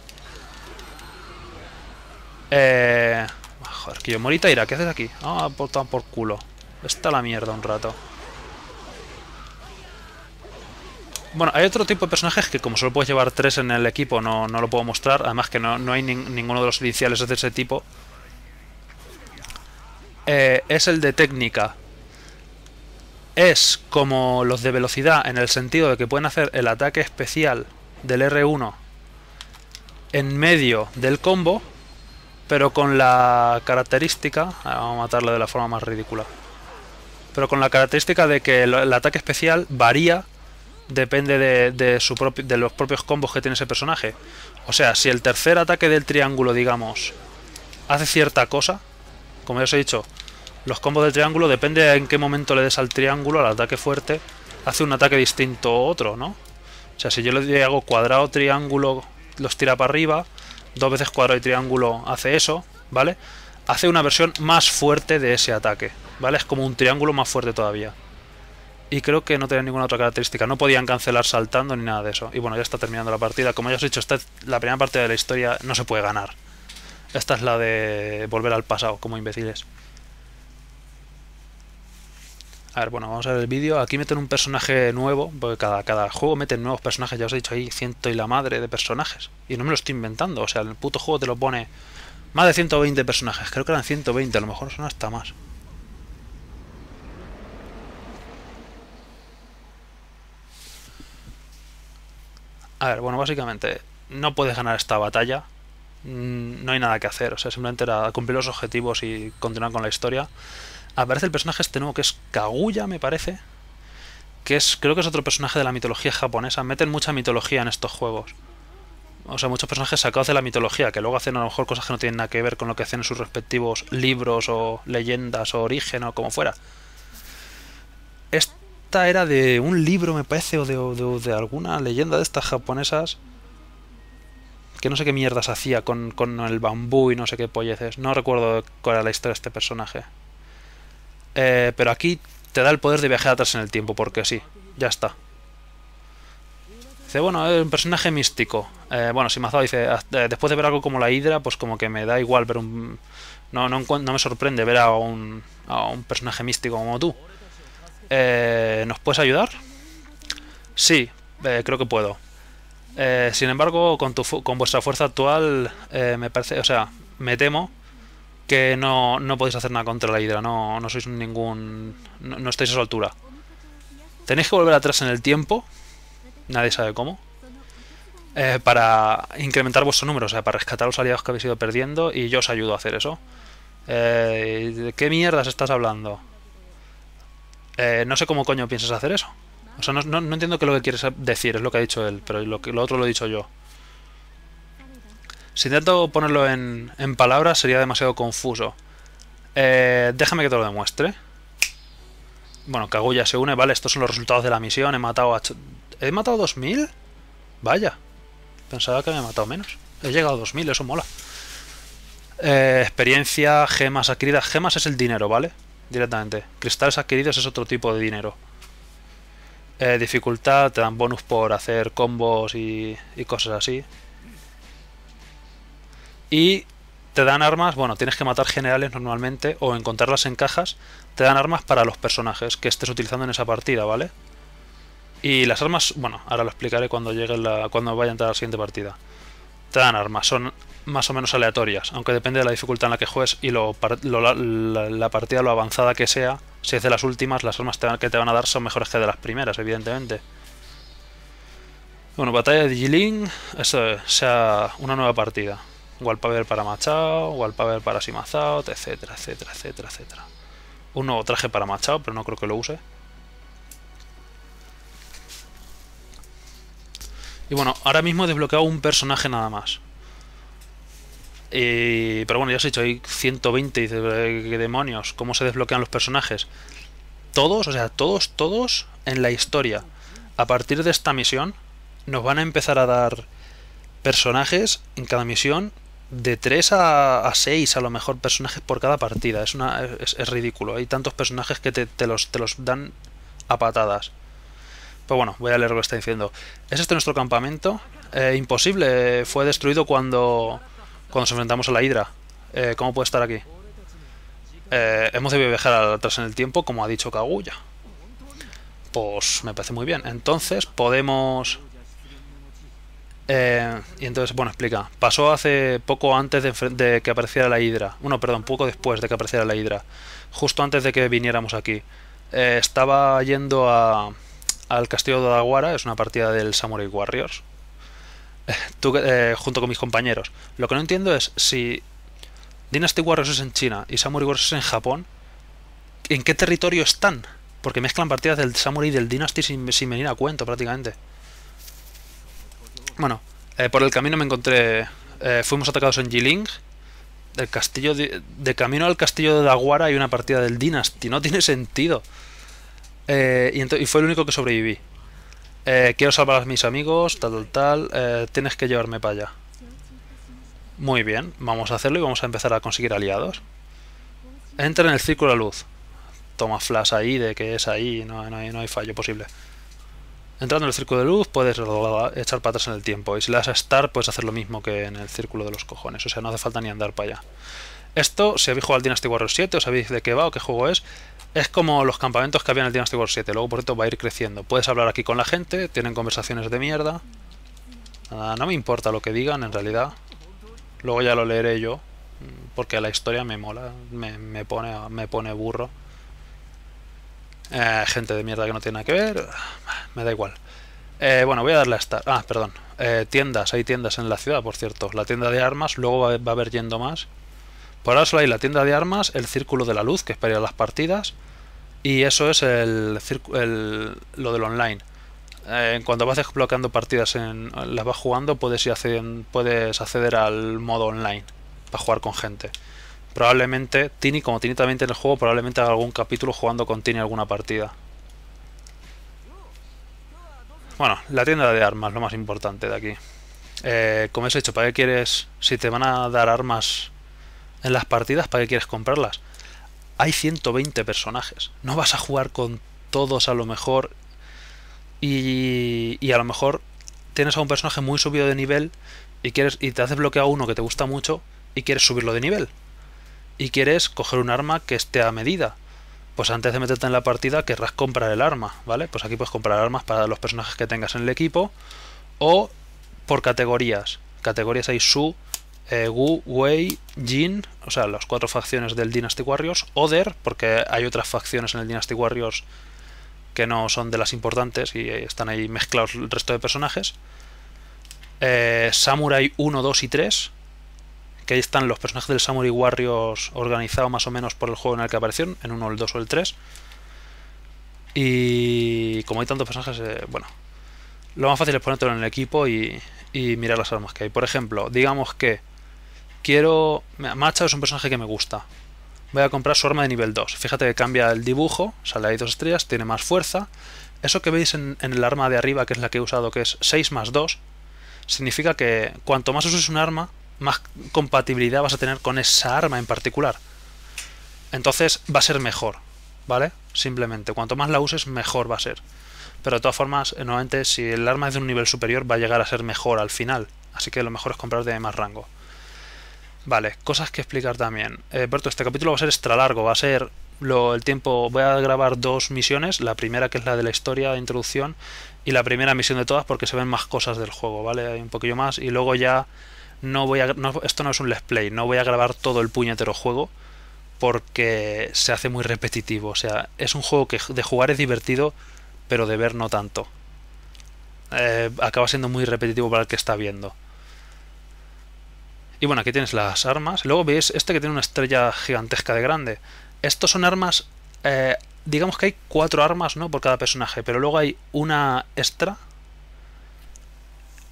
Eh... Joder, que yo morita ira ¿qué haces aquí? Ah, por, por culo. Está la mierda un rato. Bueno, hay otro tipo de personajes que como solo puedes llevar tres en el equipo no, lo puedo mostrar. Además que no, hay ninguno de los iniciales de ese tipo. Eh, es el de técnica es como los de velocidad en el sentido de que pueden hacer el ataque especial del R1 en medio del combo, pero con la característica, ah, vamos a matarlo de la forma más ridícula, pero con la característica de que el, ataque especial varía depende de, de los propios combos que tiene ese personaje. O sea, si el tercer ataque del triángulo, digamos, hace cierta cosa, como ya os he dicho, los combos del triángulo, depende en qué momento le des al triángulo, al ataque fuerte, hace un ataque distinto a otro, ¿no? O sea, si yo le hago cuadrado, triángulo, los tira para arriba, dos veces cuadrado y triángulo hace eso, ¿vale? Hace una versión más fuerte de ese ataque, ¿vale? Es como un triángulo más fuerte todavía. Y creo que no tenía ninguna otra característica. No podían cancelar saltando ni nada de eso. Y bueno, ya está terminando la partida. Como ya os he dicho, esta la primera parte de la historia no se puede ganar. Esta es la de volver al pasado, como imbéciles. A ver, bueno, vamos a ver el vídeo. Aquí meten un personaje nuevo, porque cada, cada juego meten nuevos personajes. Ya os he dicho, ahí ciento y la madre de personajes. Y no me lo estoy inventando, o sea, el puto juego te lo pone más de 120 personajes. Creo que eran 120, a lo mejor son hasta más. A ver, bueno, básicamente no puedes ganar esta batalla. Mm, no hay nada que hacer, o sea, simplemente era cumplir los objetivos y continuar con la historia aparece el personaje este nuevo que es Kaguya, me parece. Que es, creo que es otro personaje de la mitología japonesa. Meten mucha mitología en estos juegos. O sea, muchos personajes sacados de la mitología, que luego hacen a lo mejor cosas que no tienen nada que ver con lo que hacen en sus respectivos libros o leyendas o origen o como fuera. Esta era de un libro, me parece, o de, alguna leyenda de estas japonesas que no sé qué mierdas hacía con, con, el bambú y no sé qué polleces. No recuerdo cuál era la historia de este personaje. Eh, pero aquí te da el poder de viajar atrás en el tiempo, porque sí, ya está. Dice, bueno, es un personaje místico. Eh, bueno, si dice, ah, eh, después de ver algo como la Hidra, pues como que me da igual ver un... No, no, me sorprende ver a un, a un personaje místico como tú. Eh, ¿Nos puedes ayudar? Sí, creo que puedo. sin embargo, con, tu, con vuestra fuerza actual, me parece, o sea, me temo que no, no podéis hacer nada contra la Hidra, no, no sois ningún... No, no, estáis a su altura. Tenéis que volver atrás en el tiempo, nadie sabe cómo, eh, para incrementar vuestro número, o sea, para rescatar los aliados que habéis ido perdiendo y yo os ayudo a hacer eso. Eh, ¿De qué mierdas estás hablando? Eh, no sé cómo coño piensas hacer eso. O sea, no, entiendo qué es lo que quieres decir, es lo que ha dicho él, pero lo, lo otro lo he dicho yo. Si intento ponerlo en, palabras sería demasiado confuso. Eh, déjame que te lo demuestre. Bueno, Kaguya se une, vale, estos son los resultados de la misión. He matado a... ¿He matado 2000? Vaya. Pensaba que me había matado menos. He llegado a 2000, eso mola. Eh, experiencia, gemas adquiridas. Gemas es el dinero, ¿vale? Directamente. Cristales adquiridos es otro tipo de dinero. Eh, dificultad, te dan bonus por hacer combos y, y cosas así. Y te dan armas, bueno, tienes que matar generales normalmente o encontrarlas en cajas, te dan armas para los personajes que estés utilizando en esa partida, ¿vale? Y las armas, bueno, ahora lo explicaré cuando llegue la, cuando vaya a entrar a la siguiente partida. Te dan armas, son más o menos aleatorias, aunque depende de la dificultad en la que juegues y la, partida lo avanzada que sea. Si es de las últimas, las armas que te van a dar son mejores que de las primeras, evidentemente. Bueno, batalla de Jilin, eso sea una nueva partida. Wallpaper para Machao, Wallpaper para Simazao, etcétera, etcétera, etcétera, etcétera. Un nuevo traje para Machao, pero no creo que lo use. Y bueno, ahora mismo he desbloqueado un personaje nada más. pero bueno, ya os he dicho, hay 120 y demonios? ¿Cómo se desbloquean los personajes? Todos, o sea, todos, todos en la historia. A partir de esta misión nos van a empezar a dar personajes en cada misión de 3 a, seis, 6 a lo mejor personajes por cada partida. Es, una, es, ridículo. Hay tantos personajes que te, los, te los dan a patadas. Pues bueno, voy a leer lo que está diciendo. ¿Es este nuestro campamento? Eh, imposible. Fue destruido cuando, cuando nos enfrentamos a la Hidra. Eh, ¿Cómo puede estar aquí? Eh, hemos debido viajar atrás en el tiempo, como ha dicho Kaguya. Pues me parece muy bien. Entonces podemos eh, y entonces, bueno, explica. Pasó hace poco antes de, que apareciera la Hidra. Bueno, perdón, poco después de que apareciera la Hidra. Justo antes de que viniéramos aquí. Eh, estaba yendo a, al castillo de Odawara es una partida del Samurai Warriors. Eh, junto con mis compañeros. Lo que no entiendo es si Dynasty Warriors es en China y Samurai Warriors es en Japón, ¿en qué territorio están? Porque mezclan partidas del Samurai y del Dynasty sin, sin venir a cuento prácticamente. Bueno, eh, por el camino me encontré. Eh, fuimos atacados en Jiling. del castillo de, camino al castillo de Daguara hay una partida del Dynasty. No tiene sentido. Eh, y, fue el único que sobreviví. quiero salvar a mis amigos, tal, tal, tal. tienes que llevarme para allá. Muy bien, vamos a hacerlo y vamos a empezar a conseguir aliados. Entra en el círculo de luz. Toma flash ahí de que es ahí, no, no, hay, no hay fallo posible. Entrando en el círculo de luz puedes echar patas en el tiempo. Y si le das a estar puedes hacer lo mismo que en el círculo de los cojones. O sea, no hace falta ni andar para allá. Esto, si habéis jugado al Dynasty Warriors 7 o sabéis de qué va o qué juego es, es como los campamentos que había en el Dynasty Warriors 7. Luego, por cierto, va a ir creciendo. Puedes hablar aquí con la gente, tienen conversaciones de mierda. Nada, no me importa lo que digan, en realidad. Luego ya lo leeré yo, porque la historia me mola, me pone, me pone burro. Eh, gente de mierda que no tiene nada que ver. Me da igual. Eh, bueno, voy a darle a estar Ah, perdón. Eh, tiendas, hay tiendas en la ciudad, por cierto. La tienda de armas, luego va, a haber yendo más. Por ahora solo hay la tienda de armas, el círculo de la luz, que es para las partidas. Y eso es el, lo del online. Eh, cuando vas desbloqueando partidas, en, las vas jugando, puedes, puedes acceder al modo online para jugar con gente probablemente Tini, como Tini también tiene el juego, probablemente haga algún capítulo jugando con Tini alguna partida. Bueno, la tienda de armas, lo más importante de aquí. Eh, como he dicho, ¿para qué quieres, si te van a dar armas en las partidas, ¿para qué quieres comprarlas? Hay 120 personajes, no vas a jugar con todos a lo mejor y, a lo mejor tienes a un personaje muy subido de nivel y, quieres, y te haces a uno que te gusta mucho y quieres subirlo de nivel y quieres coger un arma que esté a medida. Pues antes de meterte en la partida querrás comprar el arma, ¿vale? Pues aquí puedes comprar armas para los personajes que tengas en el equipo o por categorías. Categorías hay Su, eh, gu, Wu, Wei, Jin, o sea, las cuatro facciones del Dynasty Warriors, Oder, porque hay otras facciones en el Dynasty Warriors que no son de las importantes y eh, están ahí mezclados el resto de personajes. Eh, Samurai 1, 2 y 3, que ahí están los personajes del Samurai Warriors organizados más o menos por el juego en el que aparecieron, en uno, el 2 o el 3. Y como hay tantos personajes, eh, bueno, lo más fácil es ponértelo en el equipo y, mirar las armas que hay. Por ejemplo, digamos que quiero... Macha es un personaje que me gusta. Voy a comprar su arma de nivel 2. Fíjate que cambia el dibujo, sale ahí dos estrellas, tiene más fuerza. Eso que veis en, en el arma de arriba, que es la que he usado, que es 6 más 2, significa que cuanto más es un arma, más compatibilidad vas a tener con esa arma en particular. Entonces va a ser mejor, ¿vale? Simplemente, cuanto más la uses, mejor va a ser. Pero de todas formas, eh, nuevamente si el arma es de un nivel superior va a llegar a ser mejor al final. Así que lo mejor es comprar de más rango. Vale, cosas que explicar también. Eh, este capítulo va a ser extra largo, va a ser lo, el tiempo... Voy a grabar dos misiones, la primera que es la de la historia de introducción y la primera misión de todas porque se ven más cosas del juego, ¿vale? Hay un poquillo más y luego ya no voy a, esto no es un let's play, no voy a grabar todo el puñetero juego porque se hace muy repetitivo. O sea, es un juego que de jugar es divertido, pero de ver no tanto. Eh, acaba siendo muy repetitivo para el que está viendo. Y bueno, aquí tienes las armas. Luego veis este que tiene una estrella gigantesca de grande. Estos son armas... Eh, digamos que hay cuatro armas, ¿no? Por cada personaje, pero luego hay una extra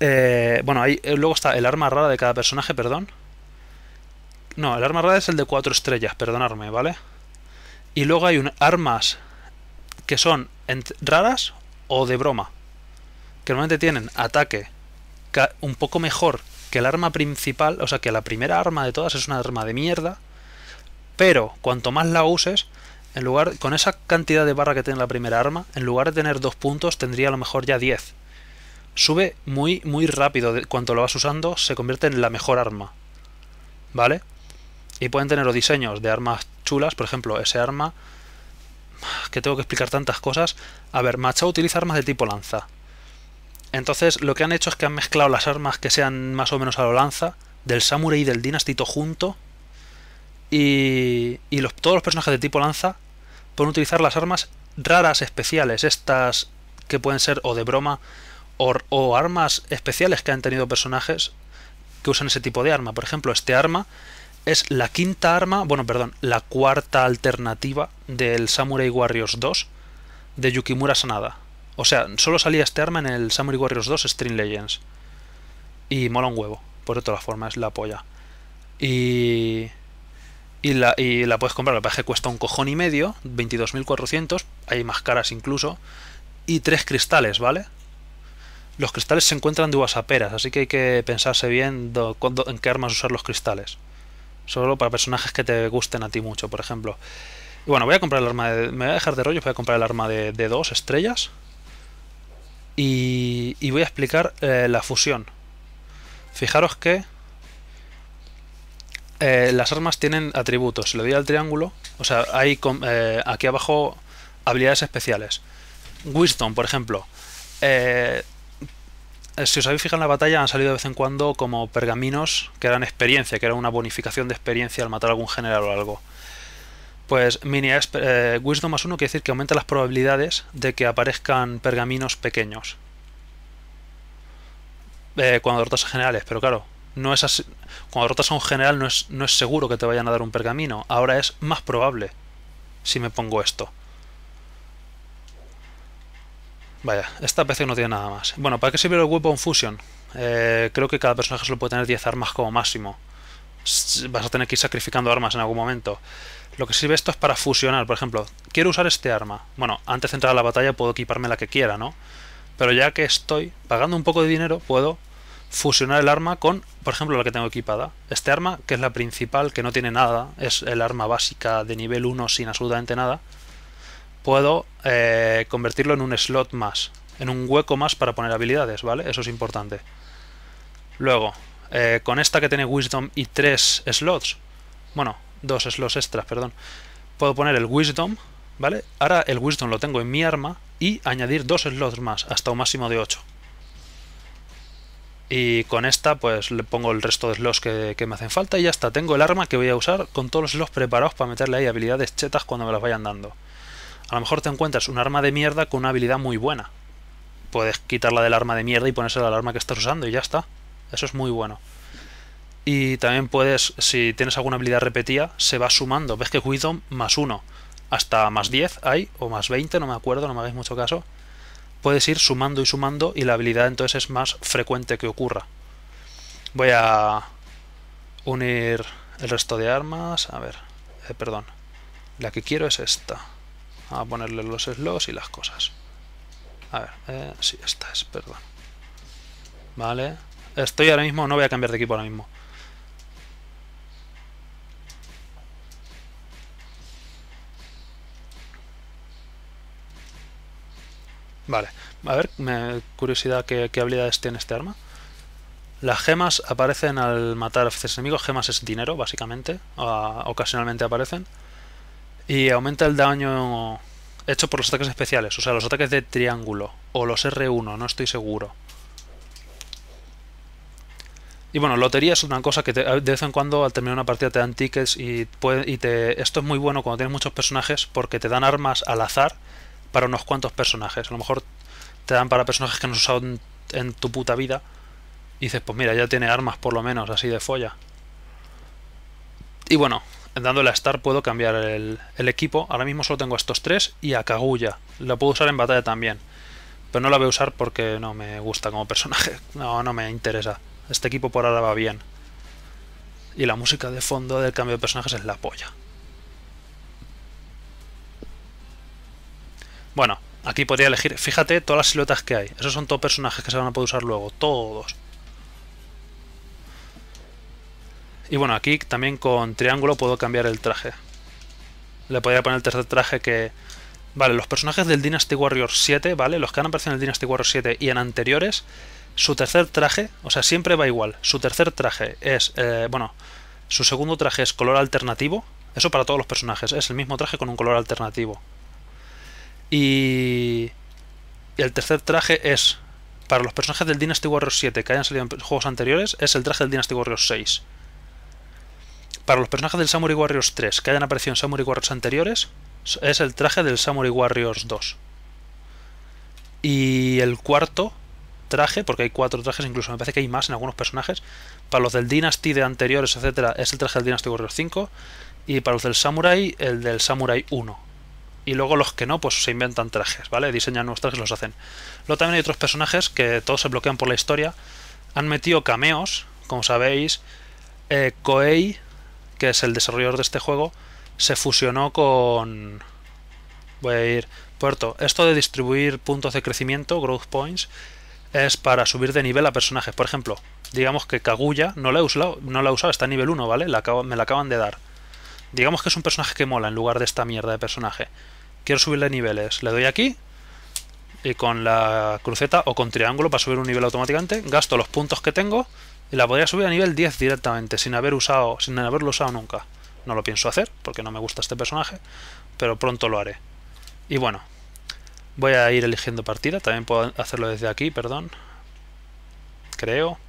eh, bueno, ahí, eh, luego está el arma rara de cada personaje, perdón. No, el arma rara es el de cuatro estrellas, perdonarme, ¿vale? Y luego hay un, armas que son raras o de broma. Que normalmente tienen ataque un poco mejor que el arma principal, o sea que la primera arma de todas es una arma de mierda, pero cuanto más la uses, en lugar con esa cantidad de barra que tiene la primera arma, en lugar de tener dos puntos tendría a lo mejor ya 10 sube muy, muy rápido. Cuanto lo vas usando, se convierte en la mejor arma. ¿Vale? Y pueden tener los diseños de armas chulas, por ejemplo, ese arma. Que tengo que explicar tantas cosas. A ver, Machado utiliza armas de tipo lanza. Entonces, lo que han hecho es que han mezclado las armas que sean más o menos a lo lanza, del Samurai y del Dinastito junto. Y, y todos los personajes de tipo lanza pueden utilizar las armas raras especiales, estas que pueden ser o de broma o, armas especiales que han tenido personajes que usan ese tipo de arma. Por ejemplo, este arma es la quinta arma, bueno, perdón, la cuarta alternativa del Samurai Warriors 2 de Yukimura Sanada. O sea, solo salía este arma en el Samurai Warriors 2 String Legends. Y mola un huevo, por de todas formas, es la polla. Y... Y la, puedes comprar, la que cuesta un cojón y medio, 22.400, hay más caras incluso, y tres cristales, ¿vale? Los cristales se encuentran de uvas a peras, así que hay que pensarse bien en qué armas usar los cristales. Solo para personajes que te gusten a ti mucho, por ejemplo. bueno, voy a comprar el arma de... Me voy a dejar de rollo, voy a comprar el arma de, dos estrellas. Y, voy a explicar eh, la fusión. Fijaros que eh, las armas tienen atributos. Si le doy al triángulo, o sea, hay eh, aquí abajo habilidades especiales. Wisdom, por ejemplo, eh, si os habéis fijado en la batalla, han salido de vez en cuando como pergaminos que eran experiencia, que era una bonificación de experiencia al matar a algún general o algo. Pues mini eh, Wisdom más uno quiere decir que aumenta las probabilidades de que aparezcan pergaminos pequeños. Eh, cuando rotas a generales, pero claro, no es cuando derrotas a un general no es, no es seguro que te vayan a dar un pergamino, ahora es más probable si me pongo esto. Vaya, esta PC no tiene nada más. Bueno, ¿para qué sirve el Weapon Fusion? Eh, creo que cada personaje solo puede tener 10 armas como máximo. Vas a tener que ir sacrificando armas en algún momento. Lo que sirve esto es para fusionar. Por ejemplo, quiero usar este arma. Bueno, antes de entrar a la batalla puedo equiparme la que quiera, ¿no? Pero ya que estoy pagando un poco de dinero, puedo fusionar el arma con, por ejemplo, la que tengo equipada. Este arma, que es la principal, que no tiene nada, es el arma básica de nivel 1 sin absolutamente nada puedo eh, convertirlo en un slot más, en un hueco más para poner habilidades, ¿vale? Eso es importante. Luego, eh, con esta que tiene Wisdom y tres slots, bueno, dos slots extras, perdón, puedo poner el Wisdom, ¿vale? Ahora el Wisdom lo tengo en mi arma y añadir dos slots más, hasta un máximo de 8. Y con esta pues le pongo el resto de slots que, que, me hacen falta y ya está. Tengo el arma que voy a usar con todos los slots preparados para meterle ahí habilidades chetas cuando me las vayan dando. A lo mejor te encuentras un arma de mierda con una habilidad muy buena. Puedes quitarla del arma de mierda y ponérsela al arma que estás usando y ya está. Eso es muy bueno. Y también puedes, si tienes alguna habilidad repetida, se va sumando. Ves que Guidon más uno. hasta más 10 hay, o más 20, no me acuerdo, no me hagáis mucho caso. Puedes ir sumando y sumando y la habilidad entonces es más frecuente que ocurra. Voy a unir el resto de armas. A ver, eh, perdón. La que quiero es esta a ponerle los slots y las cosas. A ver, eh, sí, esta es, perdón. Vale. Estoy ahora mismo, no voy a cambiar de equipo ahora mismo. Vale, a ver, curiosidad, ¿qué, ¿qué, habilidades tiene este arma? Las gemas aparecen al matar a enemigos, gemas es dinero, básicamente, ah, ocasionalmente aparecen. Y aumenta el daño hecho por los ataques especiales, o sea, los ataques de triángulo o los R1, no estoy seguro. Y bueno, lotería es una cosa que te, de vez en cuando al terminar una partida te dan tickets y, te, esto es muy bueno cuando tienes muchos personajes porque te dan armas al azar para unos cuantos personajes. A lo mejor te dan para personajes que no has usado en, en tu puta vida y dices, pues mira, ya tiene armas por lo menos así de folla. Y bueno, dándole a Star puedo cambiar el, equipo. Ahora mismo solo tengo a estos tres y a Kaguya. Lo puedo usar en batalla también. Pero no la voy a usar porque no me gusta como personaje. No, no me interesa. Este equipo por ahora va bien. Y la música de fondo del cambio de personajes es la polla. Bueno, aquí podría elegir, fíjate todas las siluetas que hay. Esos son todos personajes que se van a poder usar luego, todos. Y bueno, aquí también con triángulo puedo cambiar el traje. Le podría poner el tercer traje que... Vale, los personajes del Dynasty Warriors 7, ¿vale? Los que han aparecido en el Dynasty Warriors 7 y en anteriores, su tercer traje, o sea, siempre va igual. Su tercer traje es, eh, bueno, su segundo traje es color alternativo. Eso para todos los personajes, es el mismo traje con un color alternativo. Y el tercer traje es, para los personajes del Dynasty Warriors 7 que hayan salido en juegos anteriores, es el traje del Dynasty Warriors 6. Para los personajes del Samurai Warriors 3 que hayan aparecido en Samurai Warriors anteriores, es el traje del Samurai Warriors 2. Y el cuarto traje, porque hay cuatro trajes, incluso me parece que hay más en algunos personajes. Para los del Dynasty de anteriores, etcétera, es el traje del Dynasty Warriors 5. Y para los del Samurai, el del Samurai 1 y luego los que no, pues se inventan trajes, ¿vale? Diseñan nuevos trajes y los hacen. Luego también hay otros personajes que todos se bloquean por la historia. Han metido cameos, como sabéis. Eh, Koei que es el desarrollador de este juego, se fusionó con... Voy a ir... Puerto, esto de distribuir puntos de crecimiento, growth points, es para subir de nivel a personajes. Por ejemplo, digamos que Kaguya no la he usado, no la está a nivel 1, ¿vale? me la acaban de dar. Digamos que es un personaje que mola en lugar de esta mierda de personaje. Quiero subirle niveles. Le doy aquí y con la cruceta o con triángulo para subir un nivel automáticamente. Gasto los puntos que tengo y la podría subir a nivel 10 directamente, sin haber usado, sin haberlo usado nunca. No lo pienso hacer, porque no me gusta este personaje, pero pronto lo haré. Y bueno, voy a ir eligiendo partida, también puedo hacerlo desde aquí, perdón. Creo.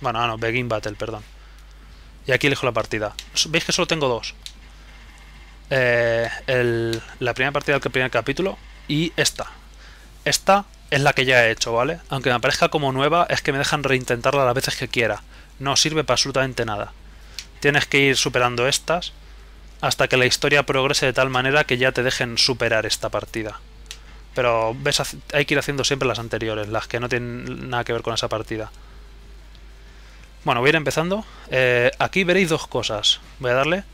Bueno, ah, no, Begin Battle, perdón. Y aquí elijo la partida. Veis que solo tengo dos. Eh, la primera partida del primer capítulo y esta, esta es la que ya he hecho, ¿vale? Aunque me aparezca como nueva, es que me dejan reintentarla las veces que quiera. No sirve para absolutamente nada. Tienes que ir superando estas hasta que la historia progrese de tal manera que ya te dejen superar esta partida. Pero ves, hay que ir haciendo siempre las anteriores, las que no tienen nada que ver con esa partida. Bueno, voy a ir empezando. Eh, aquí veréis dos cosas. Voy a darle.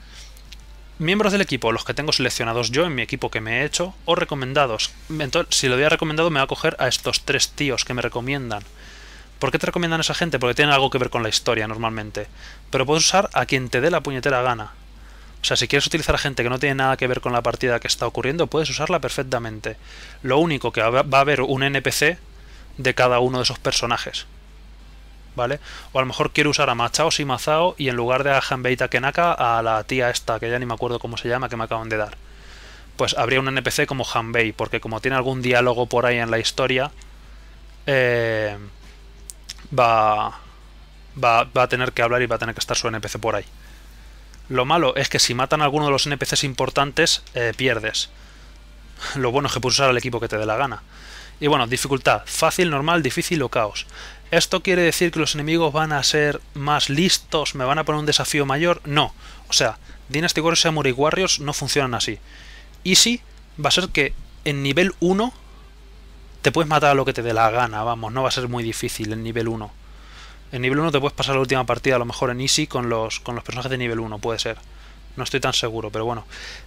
Miembros del equipo, los que tengo seleccionados yo en mi equipo que me he hecho, o recomendados. Entonces, si lo había recomendado, me va a coger a estos tres tíos que me recomiendan. ¿Por qué te recomiendan a esa gente? Porque tienen algo que ver con la historia normalmente. Pero puedes usar a quien te dé la puñetera gana. O sea, si quieres utilizar a gente que no tiene nada que ver con la partida que está ocurriendo, puedes usarla perfectamente. Lo único que va a haber un NPC de cada uno de esos personajes. ¿vale? O a lo mejor quiero usar a Machao Mazao y en lugar de a Hanbei Takenaka a la tía esta, que ya ni me acuerdo cómo se llama, que me acaban de dar. Pues habría un NPC como Hanbei, porque como tiene algún diálogo por ahí en la historia, eh, va, va, va a tener que hablar y va a tener que estar su NPC por ahí. Lo malo es que si matan a alguno de los NPCs importantes, eh, pierdes. Lo bueno es que puedes usar al equipo que te dé la gana. Y bueno, dificultad, fácil, normal, difícil o caos. ¿Esto quiere decir que los enemigos van a ser más listos? ¿Me van a poner un desafío mayor? No. O sea, Dynasty Warriors y Samurai Warriors no funcionan así. Easy va a ser que en nivel 1 te puedes matar a lo que te dé la gana, vamos, no va a ser muy difícil en nivel 1. En nivel 1 te puedes pasar la última partida, a lo mejor en Easy, con los, con los personajes de nivel 1, puede ser. No estoy tan seguro, pero bueno.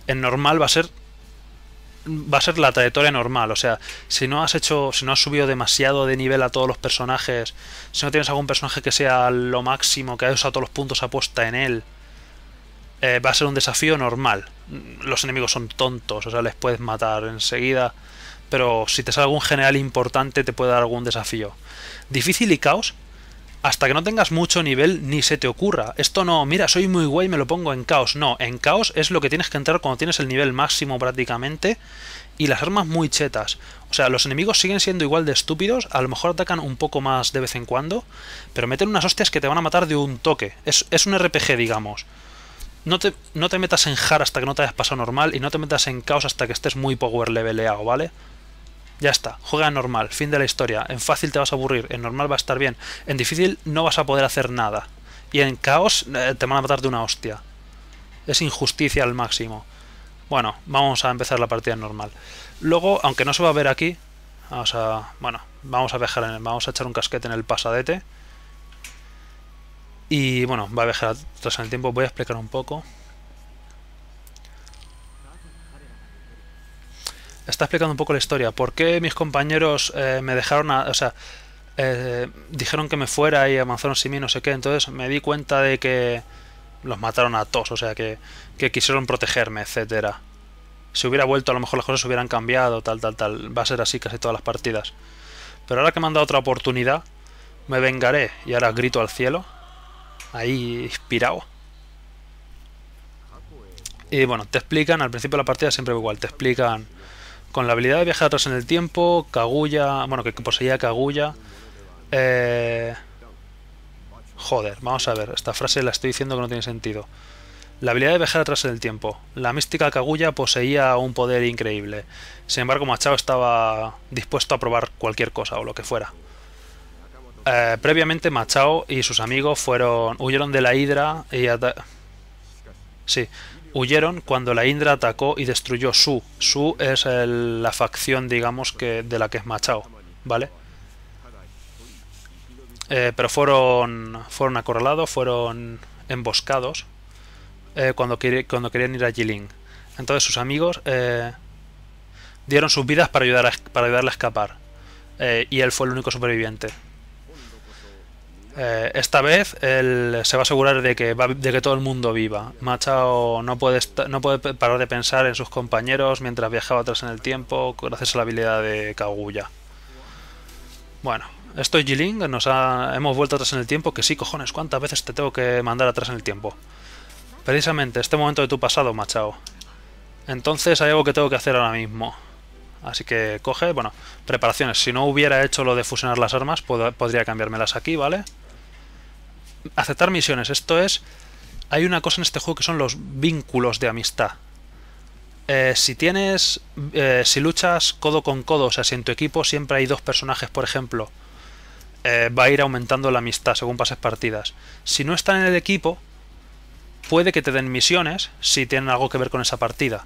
En normal va a ser va a ser la trayectoria normal. O sea, si no has hecho, si no has subido demasiado de nivel a todos los personajes, si no tienes algún personaje que sea lo máximo, que haya usado todos los puntos apuesta en él, eh, va a ser un desafío normal. Los enemigos son tontos, o sea, les puedes matar enseguida. Pero si te sale algún general importante, te puede dar algún desafío. Difícil y caos hasta que no tengas mucho nivel ni se te ocurra. Esto no, mira, soy muy guay, me lo pongo en caos. No, en caos es lo que tienes que entrar cuando tienes el nivel máximo prácticamente y las armas muy chetas. O sea, los enemigos siguen siendo igual de estúpidos, a lo mejor atacan un poco más de vez en cuando, pero meten unas hostias que te van a matar de un toque. Es, un RPG, digamos. No te, no te metas en hard hasta que no te hayas pasado normal y no te metas en caos hasta que estés muy power leveleado, ¿vale? Ya está, juega normal, fin de la historia. En fácil te vas a aburrir, en normal va a estar bien. En difícil no vas a poder hacer nada. Y en caos eh, te van a matar de una hostia. Es injusticia al máximo. Bueno, vamos a empezar la partida normal. Luego, aunque no se va a ver aquí, vamos a... Bueno, vamos a viajar en Vamos a echar un casquete en el pasadete. Y bueno, va a viajar tras el tiempo. Voy a explicar un poco. está explicando un poco la historia. ¿Por qué mis compañeros eh, me dejaron a, O sea, eh, dijeron que me fuera y avanzaron sin mí, no sé qué. Entonces me di cuenta de que los mataron a todos, o sea, que, que quisieron protegerme, etcétera. Si hubiera vuelto, a lo mejor las cosas hubieran cambiado, tal, tal, tal. Va a ser así casi todas las partidas. Pero ahora que me han dado otra oportunidad, me vengaré y ahora grito al cielo. Ahí inspirado. Y bueno, te explican, al principio de la partida siempre igual, te explican con la habilidad de viajar atrás en el tiempo, Kaguya. Bueno, que poseía Kaguya. Eh, joder, vamos a ver. Esta frase la estoy diciendo que no tiene sentido. La habilidad de viajar atrás en el tiempo. La mística Kaguya poseía un poder increíble. Sin embargo, Machado estaba dispuesto a probar cualquier cosa o lo que fuera. Eh, previamente, Machao y sus amigos fueron huyeron de la Hidra y. Sí, Huyeron cuando la Indra atacó y destruyó Su. Su es la facción, digamos, que de la que es Machao, ¿vale? Eh, pero fueron, fueron acorralados, fueron emboscados eh, cuando, querían ir a Jilin. Entonces sus amigos eh, dieron sus vidas para, ayudar para ayudarle a escapar. y él fue el único superviviente. Eh, esta vez él se va a asegurar de que, de que todo el mundo viva. Machao no puede, no puede parar de pensar en sus compañeros mientras viajaba atrás en el tiempo gracias a la habilidad de Kaguya. Bueno, esto es Jiling, nos ha, hemos vuelto atrás en el tiempo, que sí, cojones, ¿cuántas veces te tengo que mandar atrás en el tiempo? Precisamente, este momento de tu pasado, Machao. Entonces hay algo que tengo que hacer ahora mismo. Así que coge, bueno, preparaciones. Si no hubiera hecho lo de fusionar las armas, podría cambiármelas aquí, ¿vale? vale aceptar misiones. Esto es, hay una cosa en este juego que son los vínculos de amistad. Eh, si tienes, eh, si luchas codo con codo, o sea, si en tu equipo siempre hay dos personajes, por ejemplo, eh, va a ir aumentando la amistad según pases partidas. Si no están en el equipo, puede que te den misiones si tienen algo que ver con esa partida.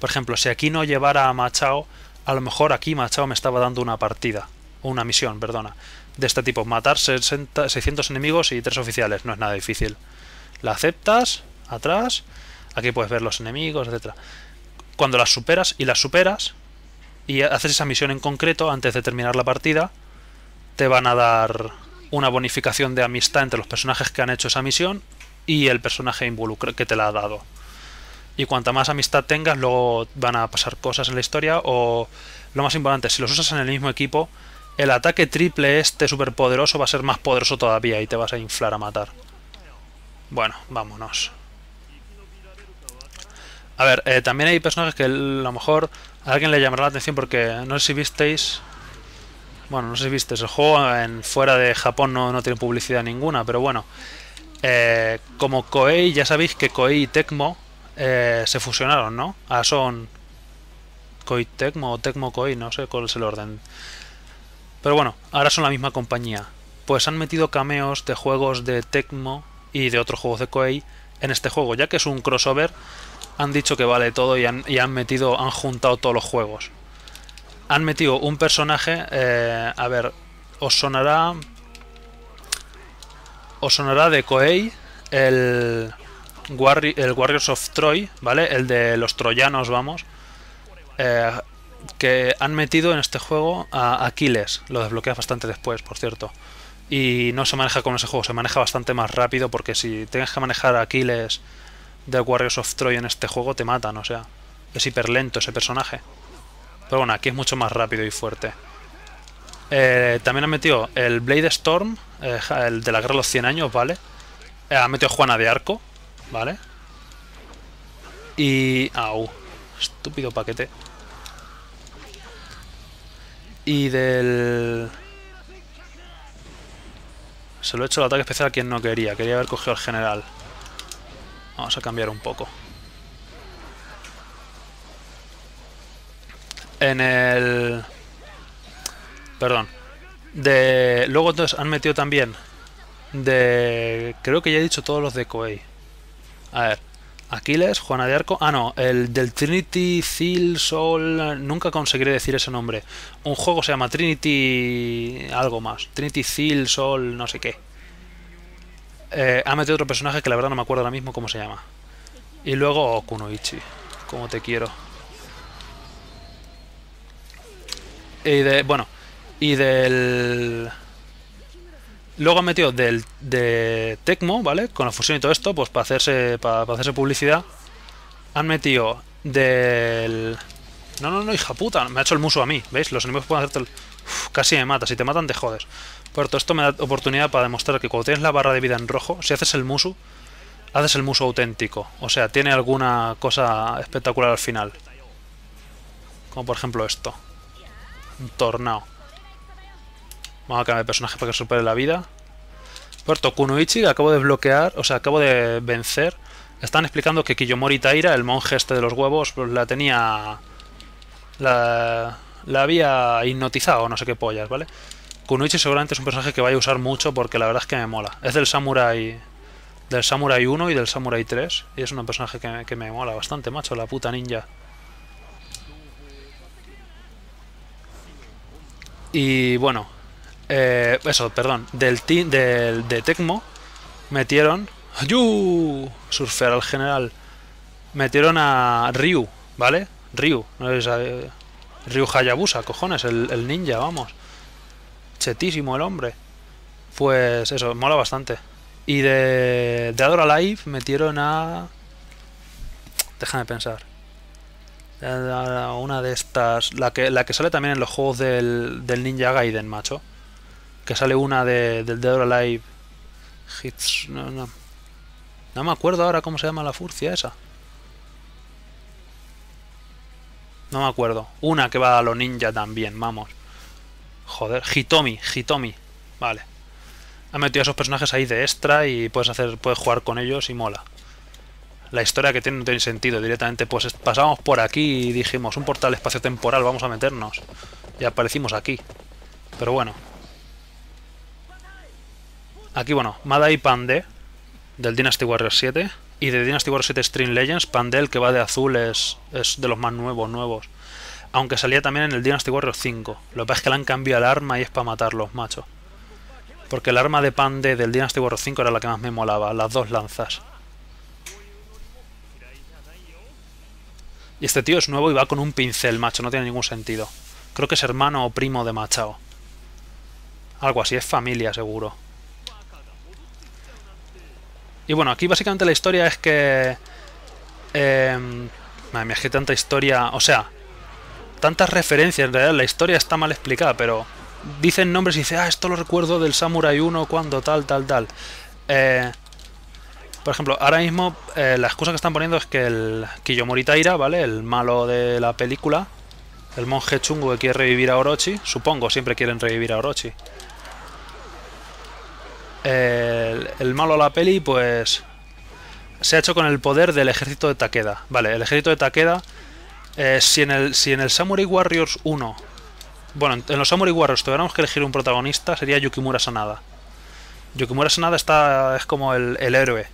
Por ejemplo, si aquí no llevara a Machao, a lo mejor aquí Machao me estaba dando una partida, o una misión, perdona de este tipo. Matar 600 enemigos y 3 oficiales. No es nada difícil. La aceptas, atrás. Aquí puedes ver los enemigos, etc. Cuando las superas y las superas y haces esa misión en concreto antes de terminar la partida, te van a dar una bonificación de amistad entre los personajes que han hecho esa misión y el personaje que te la ha dado. Y cuanta más amistad tengas, luego van a pasar cosas en la historia o lo más importante, si los usas en el mismo equipo, el ataque triple este superpoderoso va a ser más poderoso todavía y te vas a inflar a matar. Bueno, vámonos. A ver, eh, también hay personajes que a lo mejor a alguien le llamará la atención porque no sé si visteis... Bueno, no sé si visteis, el juego en, fuera de Japón no, no tiene publicidad ninguna, pero bueno. Eh, como Koei, ya sabéis que Koei y Tecmo eh, se fusionaron, ¿no? Ah, son... Koei Tecmo o Tecmo Koei, no sé cuál es el orden. Pero bueno, ahora son la misma compañía, pues han metido cameos de juegos de Tecmo y de otros juegos de Koei en este juego, ya que es un crossover, han dicho que vale todo y han, metido, han juntado todos los juegos. Han metido un personaje, eh, a ver, os sonará, os sonará de Koei el, el Warriors of Troy, ¿vale? El de los troyanos, vamos. Eh, que han metido en este juego a Aquiles. Lo desbloqueas bastante después, por cierto. Y no se maneja como ese juego, se maneja bastante más rápido porque si tienes que manejar a Aquiles de Warriors of Troy en este juego te matan, o sea, es hiper lento ese personaje. Pero bueno, aquí es mucho más rápido y fuerte. Eh, también han metido el Blade Storm, eh, el de la guerra de los 100 años, ¿vale? Eh, ha metido Juana de Arco, ¿vale? Y... ¡Au! Estúpido paquete. Y del... Se lo he hecho el ataque especial a quien no quería. Quería haber cogido al general. Vamos a cambiar un poco. En el... Perdón. De... Luego entonces han metido también... De... Creo que ya he dicho todos los de Koei. A ver. Aquiles, Juana de Arco. Ah, no, el del Trinity Seal Soul. Nunca conseguiré decir ese nombre. Un juego se llama Trinity. algo más. Trinity Seal Soul, no sé qué. Eh, ha metido otro personaje que la verdad no me acuerdo ahora mismo cómo se llama. Y luego Kunoichi. Como te quiero. Y de. bueno. Y del. Luego han metido del, de Tecmo, ¿vale? Con la fusión y todo esto, pues para hacerse, para, hacerse publicidad. Han metido del... No, no, no, hija puta, me ha hecho el muso a mí, ¿veis? Los enemigos pueden hacerte el... casi me mata, si te matan te jodes. Pero todo esto me da oportunidad para demostrar que cuando tienes la barra de vida en rojo, si haces el muso, haces el muso auténtico. O sea, tiene alguna cosa espectacular al final. Como por ejemplo esto. Un tornado. Vamos a cambiar de personaje para que supere la vida. Puerto Kunoichi, acabo de bloquear, o sea, acabo de vencer. Están explicando que Kiyomori Taira, el monje este de los huevos, pues, la tenía... La, había hipnotizado, no sé qué pollas, ¿vale? Kunoichi seguramente es un personaje que vaya a usar mucho porque la verdad es que me mola. Es del Samurai del Samurai 1 y del Samurai 3. Y es un personaje que que, me mola bastante, macho, la puta ninja. Y bueno, eh, eso, perdón. Del, del de Tecmo metieron. Yu Surfear al general. Metieron a Ryu, ¿vale? Ryu. No es Ryu Hayabusa, cojones, el, ninja, vamos. Chetísimo el hombre. Pues eso, mola bastante. Y de, de Adora Live metieron a. Déjame pensar. Eh, una de estas. La que, la que sale también en los juegos del, del Ninja Gaiden, macho. Que sale una de, del Dead or Alive Hits. No, no. no me acuerdo ahora cómo se llama la furcia esa. No me acuerdo. Una que va a lo ninja también, vamos. Joder, Hitomi, Hitomi. Vale. Ha metido a esos personajes ahí de extra y puedes hacer puedes jugar con ellos y mola. La historia que tiene no tiene sentido directamente. Pues pasamos por aquí y dijimos, un portal espacio-temporal, vamos a meternos. Y aparecimos aquí. Pero bueno, Aquí, bueno, Madai Pande del Dynasty Warriors 7. Y de Dynasty Warriors 7 Stream Legends, Pandel que va de azul, es, es de los más nuevos, nuevos. Aunque salía también en el Dynasty Warriors 5. Lo que pasa es que le han cambiado el arma y es para matarlos, macho. Porque el arma de Pande del Dynasty Warriors 5 era la que más me molaba, las dos lanzas. Y este tío es nuevo y va con un pincel, macho, no tiene ningún sentido. Creo que es hermano o primo de Machao. Algo así, es familia seguro. Y bueno, aquí básicamente la historia es que... Em, madre mía, es que tanta historia... O sea, tantas referencias, en realidad la historia está mal explicada, pero dicen nombres y dice, ah, esto lo recuerdo del Samurai 1 cuando tal, tal, tal. Eh, por ejemplo, ahora mismo eh, la excusa que están poniendo es que el Kiyomori Taira, ¿vale? El malo de la película, el monje chungo que quiere revivir a Orochi, supongo, siempre quieren revivir a Orochi el, malo a la peli, pues se ha hecho con el poder del ejército de Takeda. Vale, el ejército de Takeda, eh, si, en el, si en el Samurai Warriors 1, bueno, en, los Samurai Warriors tuviéramos que elegir un protagonista, sería Yukimura Sanada. Yukimura Sanada está, es como el, héroe.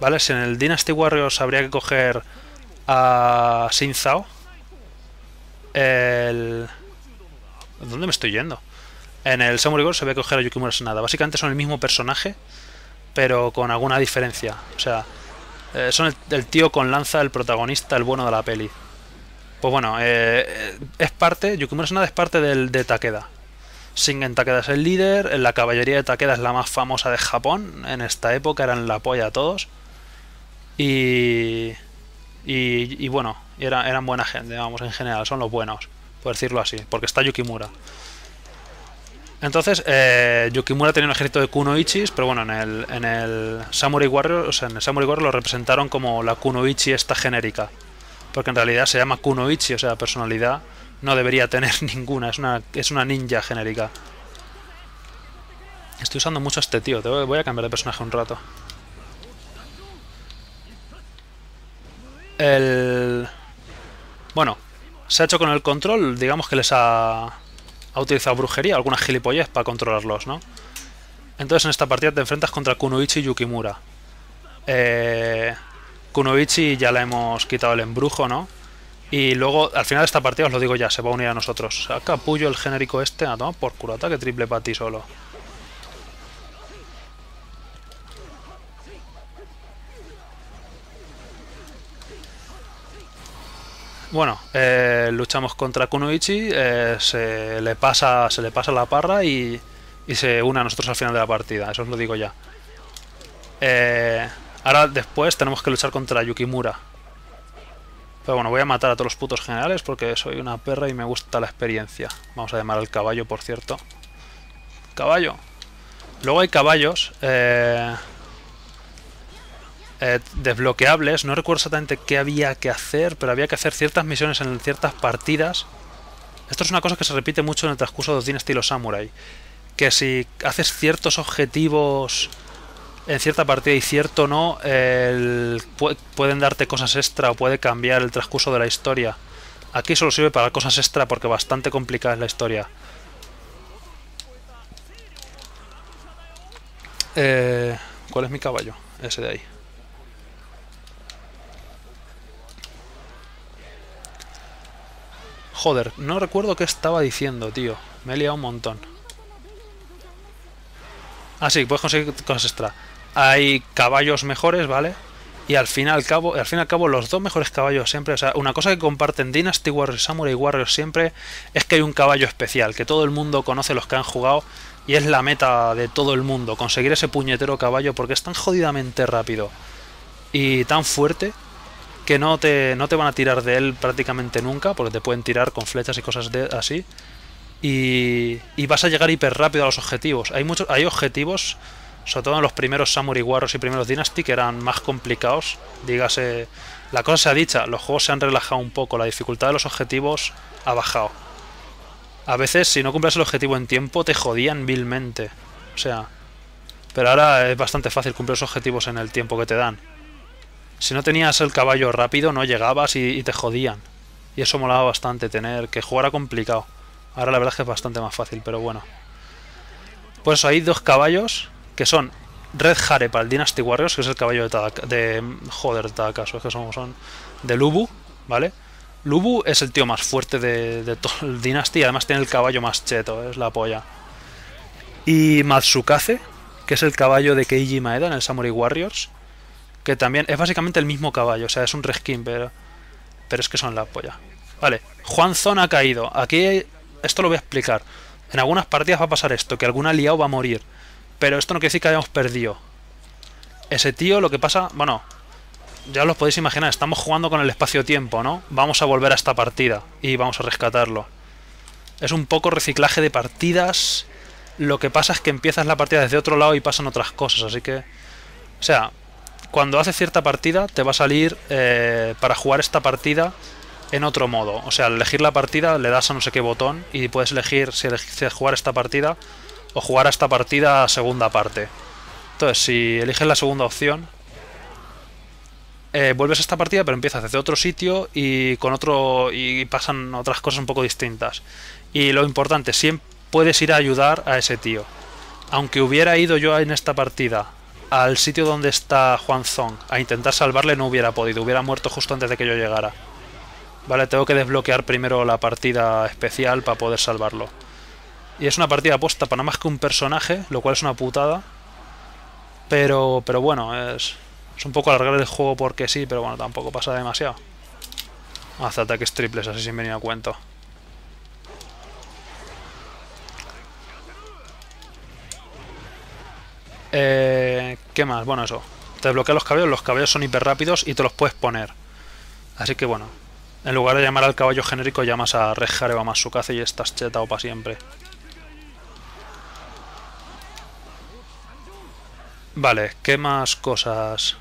Vale, si en el Dynasty Warriors habría que coger a Sin el... ¿Dónde me estoy yendo? En el Samurai Gold se ve coger a Yukimura Senada. Básicamente son el mismo personaje, pero con alguna diferencia. O sea, eh, son el, tío con lanza, el protagonista, el bueno de la peli. Pues bueno, eh, eh, es parte, Yukimura Sanada es parte del, de Takeda. Shingen Takeda es el líder, la caballería de Takeda es la más famosa de Japón, en esta época eran la polla a todos. Y, y, bueno, eran buena gente, vamos, en general, son los buenos, por decirlo así, porque está Yukimura. Entonces, eh, Yukimura tenía un ejército de kunoichis, pero bueno, en el, en el Samurai Warrior, o sea, en el Samurai Warrior lo representaron como la kunoichi esta genérica. Porque en realidad se llama kunoichi, o sea, personalidad no debería tener ninguna, es una, es una ninja genérica. Estoy usando mucho a este tío, te voy a cambiar de personaje un rato. El... Bueno, se ha hecho con el control, digamos que les ha ha utilizado brujería, algunas gilipollez para controlarlos, ¿no? Entonces en esta partida te enfrentas contra Kunoichi y Yukimura. Eh, Kunoichi ya le hemos quitado el embrujo, ¿no? Y luego, al final de esta partida, os lo digo ya, se va a unir a nosotros. acá puyo el genérico este, a por curata, que triple para ti solo. Bueno, eh, luchamos contra Kunoichi, eh, se le pasa se le pasa la parra y, se une a nosotros al final de la partida, eso os lo digo ya. Eh, ahora después tenemos que luchar contra Yukimura. Pero bueno, voy a matar a todos los putos generales porque soy una perra y me gusta la experiencia. Vamos a llamar al caballo, por cierto. ¡Caballo! Luego hay caballos... Eh, desbloqueables. No recuerdo exactamente qué había que hacer, pero había que hacer ciertas misiones en ciertas partidas. Esto es una cosa que se repite mucho en el transcurso de Dynasty estilo Samurai. Que si haces ciertos objetivos en cierta partida y cierto no, pueden darte cosas extra o puede cambiar el transcurso de la historia. Aquí solo sirve para cosas extra porque bastante complicada es la historia. Eh, ¿Cuál es mi caballo? Ese de ahí. Joder, no recuerdo qué estaba diciendo, tío. Me he liado un montón. Ah, sí, puedes conseguir cosas extra. Hay caballos mejores, ¿vale? Y al fin, al, cabo, al fin y al cabo, los dos mejores caballos siempre, o sea, una cosa que comparten Dynasty Warriors y Samurai Warriors siempre es que hay un caballo especial, que todo el mundo conoce los que han jugado y es la meta de todo el mundo, conseguir ese puñetero caballo porque es tan jodidamente rápido y tan fuerte que no te, no te van a tirar de él prácticamente nunca, porque te pueden tirar con flechas y cosas de, así. Y, y vas a llegar hiper rápido a los objetivos. Hay, muchos, hay objetivos, sobre todo en los primeros Samurai Warriors y primeros Dynasty, que eran más complicados. Dígase, la cosa se ha dicha, los juegos se han relajado un poco, la dificultad de los objetivos ha bajado. A veces, si no cumples el objetivo en tiempo, te jodían vilmente. O sea, pero ahora es bastante fácil cumplir los objetivos en el tiempo que te dan. Si no tenías el caballo rápido, no llegabas y, te jodían. Y eso molaba bastante, tener que jugar complicado. Ahora la verdad es que es bastante más fácil, pero bueno. Pues hay dos caballos que son Red Hare para el Dynasty Warriors, que es el caballo de, joder, de joder, es que son, son de Lubu, ¿vale? Lubu es el tío más fuerte de, de todo el Dynasty, además tiene el caballo más cheto, es la polla. Y Matsukaze, que es el caballo de Keiji Maeda en el Samurai Warriors, que también es básicamente el mismo caballo, o sea, es un reskin, pero, pero es que son la polla. Vale, Juan Zon ha caído. Aquí esto lo voy a explicar. En algunas partidas va a pasar esto, que algún aliado va a morir. Pero esto no quiere decir que hayamos perdido. Ese tío lo que pasa... Bueno, ya lo podéis imaginar, estamos jugando con el espacio-tiempo, ¿no? Vamos a volver a esta partida y vamos a rescatarlo. Es un poco reciclaje de partidas. Lo que pasa es que empiezas la partida desde otro lado y pasan otras cosas, así que... O sea, cuando haces cierta partida, te va a salir eh, para jugar esta partida en otro modo. O sea, al elegir la partida le das a no sé qué botón y puedes elegir si, jugar esta partida o jugar a esta partida segunda parte. Entonces, si eliges la segunda opción, eh, vuelves a esta partida, pero empiezas desde otro sitio y con otro y pasan otras cosas un poco distintas. Y lo importante, siempre puedes ir a ayudar a ese tío. Aunque hubiera ido yo en esta partida al sitio donde está Juan Zong. A intentar salvarle no hubiera podido, hubiera muerto justo antes de que yo llegara. Vale, tengo que desbloquear primero la partida especial para poder salvarlo. Y es una partida apuesta para nada más que un personaje, lo cual es una putada. Pero, pero bueno, es, es un poco alargar el juego porque sí, pero bueno, tampoco pasa demasiado. Hace ataques triples, así sin venir a cuento. Eh, ¿Qué más? Bueno, eso. Te desbloquea los caballos. Los caballos son hiper rápidos y te los puedes poner. Así que bueno. En lugar de llamar al caballo genérico, llamas a Rejareva más su caza y estás chetado para siempre. Vale, ¿qué más cosas?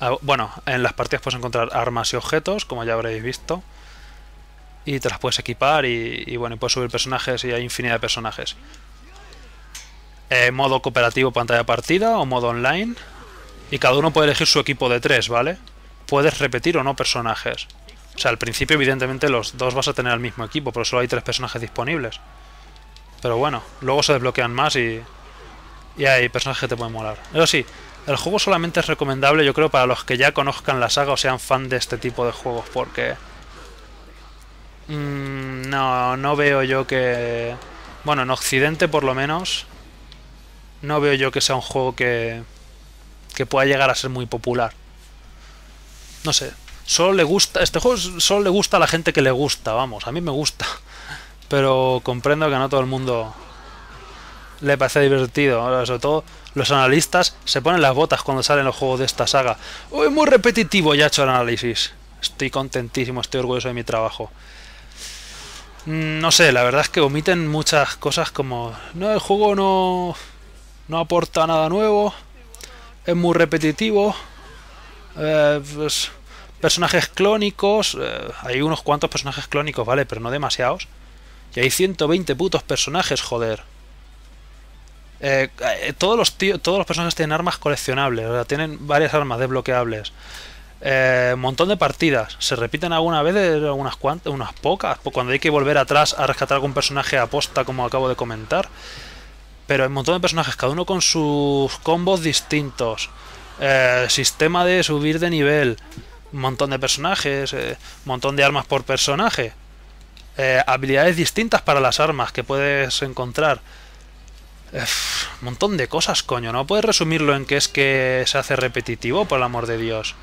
Ah, bueno, en las partidas puedes encontrar armas y objetos, como ya habréis visto. Y te las puedes equipar y, bueno, y puedes subir personajes y hay infinidad de personajes. Eh, modo cooperativo pantalla partida o modo online. Y cada uno puede elegir su equipo de tres, ¿vale? Puedes repetir o no personajes. O sea, al principio evidentemente los dos vas a tener el mismo equipo, pero solo hay tres personajes disponibles. Pero bueno, luego se desbloquean más y, y hay personajes que te pueden molar. Eso sí, el juego solamente es recomendable yo creo para los que ya conozcan la saga o sean fan de este tipo de juegos, porque... Mm, no, no veo yo que... Bueno, en Occidente por lo menos no veo yo que sea un juego que, que pueda llegar a ser muy popular. No sé. Solo le gusta. Este juego solo le gusta a la gente que le gusta, vamos. A mí me gusta. Pero comprendo que no todo el mundo le parece divertido. Sobre todo los analistas se ponen las botas cuando salen los juegos de esta saga. Uy, muy repetitivo, ya he hecho el análisis. Estoy contentísimo, estoy orgulloso de mi trabajo. Mm, no sé, la verdad es que omiten muchas cosas como... No, el juego no no aporta nada nuevo, es muy repetitivo, eh, pues, personajes clónicos, eh, hay unos cuantos personajes clónicos, ¿vale? Pero no demasiados. Y hay 120 putos personajes, joder. Eh, todos, los todos los personajes tienen armas coleccionables, o tienen varias armas desbloqueables. montón de partidas, se repiten alguna vez, algunas cuantas, unas pocas, pues cuando hay que volver atrás a rescatar algún personaje aposta, como acabo de comentar. Pero hay un montón de personajes, cada uno con sus combos distintos. Eh, sistema de subir de nivel. Un montón de personajes. Eh, un montón de armas por personaje. Eh, habilidades distintas para las armas que puedes encontrar. Un montón de cosas, coño. No puedes resumirlo en que es que se hace repetitivo, por el amor de Dios.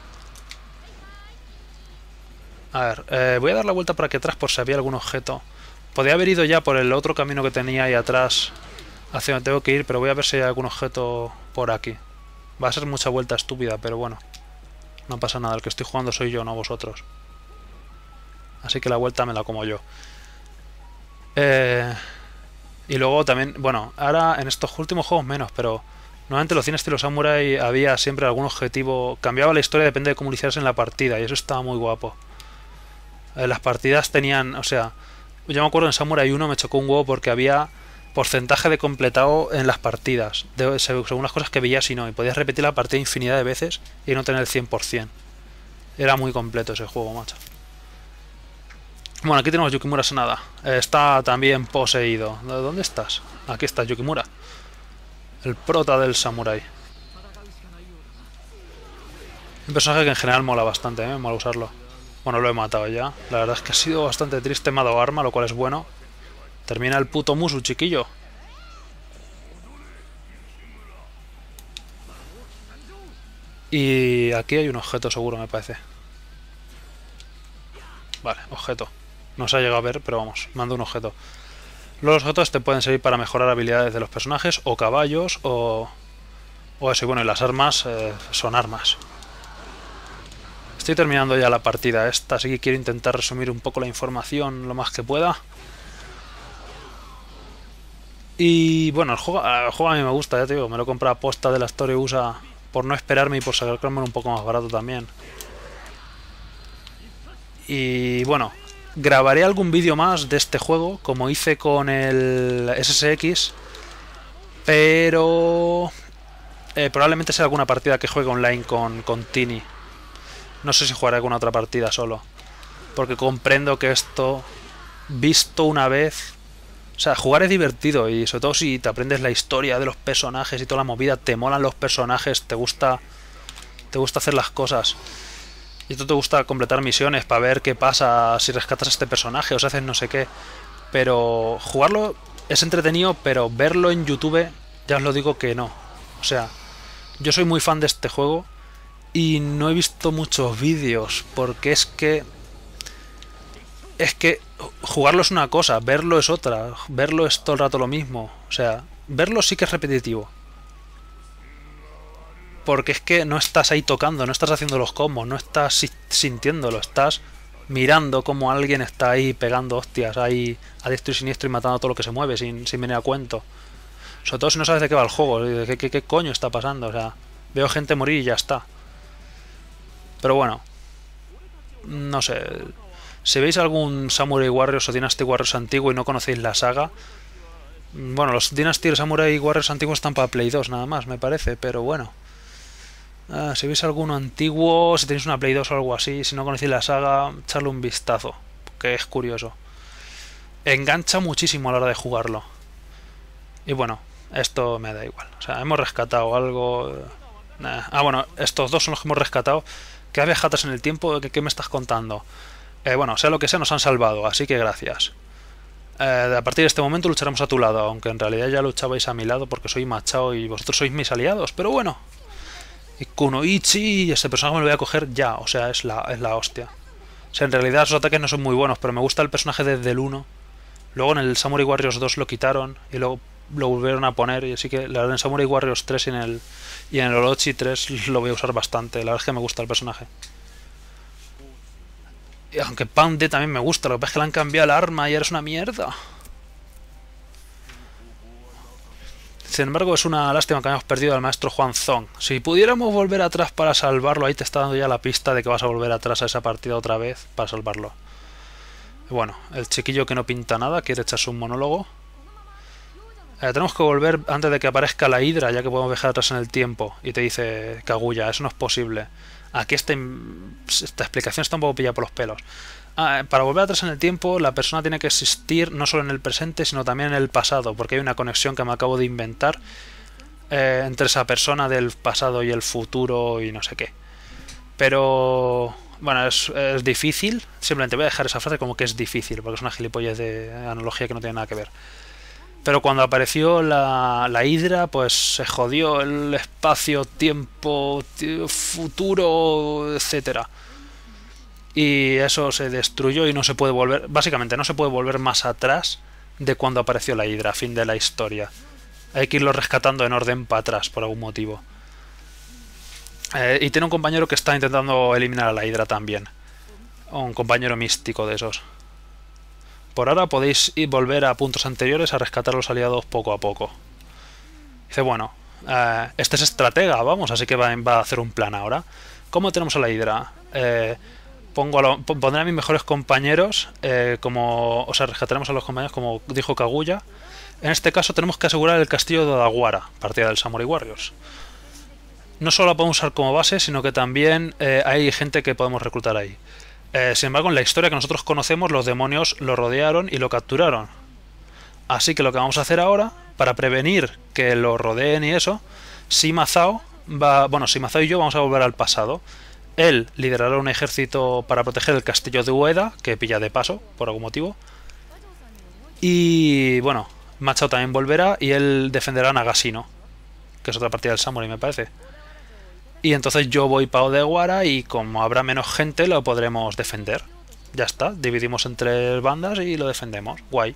A ver, voy a dar la vuelta para que atrás por si había algún objeto. Podría haber ido ya por el otro camino que tenía ahí atrás hacia tengo que ir, pero voy a ver si hay algún objeto por aquí. Va a ser mucha vuelta estúpida, pero bueno. No pasa nada, el que estoy jugando soy yo, no vosotros. Así que la vuelta me la como yo. Eh, y luego también, bueno, ahora en estos últimos juegos menos, pero normalmente los cines estilo samurai había siempre algún objetivo. Cambiaba la historia, depende de cómo lo en la partida, y eso estaba muy guapo. Eh, las partidas tenían, o sea, yo me acuerdo en Samurai 1 me chocó un huevo porque había porcentaje de completado en las partidas, de, según las cosas que veías y no, y podías repetir la partida infinidad de veces y no tener el 100%. Era muy completo ese juego, macho. Bueno, aquí tenemos Yukimura Sanada. Está también poseído. ¿Dónde estás? Aquí está Yukimura. El prota del samurai. Un personaje que en general mola bastante, ¿eh? mola usarlo. Bueno, lo he matado ya. La verdad es que ha sido bastante triste, mado matado arma, lo cual es bueno. Termina el puto Musu, chiquillo. Y aquí hay un objeto seguro, me parece. Vale, objeto. No se ha llegado a ver, pero vamos, mando un objeto. Los objetos te pueden servir para mejorar habilidades de los personajes, o caballos, o... O eso, bueno, y las armas eh, son armas. Estoy terminando ya la partida esta, así que quiero intentar resumir un poco la información lo más que pueda. Y bueno, el juego, a mí me gusta, ya te digo, me lo he comprado a posta de la Story USA por no esperarme y por sacarme un poco más barato también. Y bueno, grabaré algún vídeo más de este juego, como hice con el SSX, pero eh, probablemente sea alguna partida que juegue online con, con Tini. No sé si jugaré alguna otra partida solo, porque comprendo que esto, visto una vez, o sea, jugar es divertido y sobre todo si te aprendes la historia de los personajes y toda la movida, te molan los personajes, te gusta, te gusta hacer las cosas. Y esto te gusta completar misiones para ver qué pasa si rescatas a este personaje o si haces no sé qué. Pero jugarlo es entretenido, pero verlo en YouTube, ya os lo digo que no. O sea, yo soy muy fan de este juego y no he visto muchos vídeos porque es que es que jugarlo es una cosa, verlo es otra, verlo es todo el rato lo mismo. O sea, verlo sí que es repetitivo. Porque es que no estás ahí tocando, no estás haciendo los combos, no estás sintiéndolo, estás mirando como alguien está ahí pegando hostias, ahí a y siniestro y matando a todo lo que se mueve sin, sin venir a cuento. Sobre todo si no sabes de qué va el juego, de qué, qué coño está pasando. O sea, veo gente morir y ya está. Pero bueno, no sé, si veis algún Samurai Warriors o Dynasty Warriors antiguo y no conocéis la saga, mm, bueno, los Dynasty Samurai Warriors antiguos están para Play 2 nada más, me parece, pero bueno. Ah, si veis alguno antiguo, si tenéis una Play 2 o algo así, si no conocéis la saga, echarle un vistazo, que es curioso. Engancha muchísimo a la hora de jugarlo. Y bueno, esto me da igual. O sea, hemos rescatado algo... Eh, ah, bueno, estos dos son los que hemos rescatado. ¿Qué viajatas en el tiempo? qué me estás contando? Eh, bueno, sea lo que sea, nos han salvado, así que gracias. Eh, a partir de este momento lucharemos a tu lado, aunque en realidad ya luchabais a mi lado porque soy machao y vosotros sois mis aliados, pero bueno. Y Kunoichi, este personaje me lo voy a coger ya, o sea, es la, es la hostia. O sea, en realidad sus ataques no son muy buenos, pero me gusta el personaje desde el 1. Luego en el Samurai Warriors 2 lo quitaron y luego lo volvieron a poner, y así que la verdad en Samurai Warriors 3 en el, y en el Orochi 3 lo voy a usar bastante, la verdad es que me gusta el personaje. Aunque Pande también me gusta, lo que pasa es que le han cambiado el arma y eres una mierda. Sin embargo, es una lástima que hayamos perdido al maestro Juan Zong. Si pudiéramos volver atrás para salvarlo, ahí te está dando ya la pista de que vas a volver atrás a esa partida otra vez para salvarlo. Bueno, el chiquillo que no pinta nada quiere echarse un monólogo. Eh, tenemos que volver antes de que aparezca la hidra, ya que podemos viajar atrás en el tiempo. Y te dice Kaguya, eso no es posible. Aquí este, esta, explicación está un poco pillada por los pelos. Ah, para volver atrás en el tiempo, la persona tiene que existir no solo en el presente, sino también en el pasado, porque hay una conexión que me acabo de inventar eh, entre esa persona del pasado y el futuro y no sé qué. Pero bueno, es, difícil. Simplemente voy a dejar esa frase como que es difícil, porque es una gilipollas de analogía que no tiene nada que ver. Pero cuando apareció la, la Hidra, pues se jodió el espacio, tiempo, futuro, etcétera. Y eso se destruyó y no se puede volver. Básicamente, no se puede volver más atrás de cuando apareció la Hidra, fin de la historia. Hay que irlo rescatando en orden para atrás, por algún motivo. Eh, y tiene un compañero que está intentando eliminar a la Hidra también. Un compañero místico de esos. Por ahora podéis ir volver a puntos anteriores a rescatar a los aliados poco a poco. Dice, bueno, esta eh, este es estratega, vamos, así que va, a hacer un plan ahora. ¿Cómo tenemos a la Hidra? Eh, pongo pondré a mis mejores compañeros, eh, como, o sea, rescataremos a los compañeros, como dijo Kaguya. En este caso tenemos que asegurar el castillo de Daguara, partida del Samurai Warriors. No solo la podemos usar como base, sino que también hay gente que podemos reclutar ahí. Eh, sin embargo, en la historia que nosotros conocemos, los demonios lo rodearon y lo capturaron. Así que lo que vamos a hacer ahora, para prevenir que lo rodeen y eso, Simazao va. Bueno, y yo vamos a volver al pasado. Él liderará un ejército para proteger el castillo de Ueda, que pilla de paso, por algún motivo. Y bueno, Machao también volverá y él defenderá a Nagasino, que es otra partida del Samurai, me parece. Y entonces yo voy para Odeguara y como habrá menos gente lo podremos defender. Ya está, dividimos en tres bandas y lo defendemos. Guay.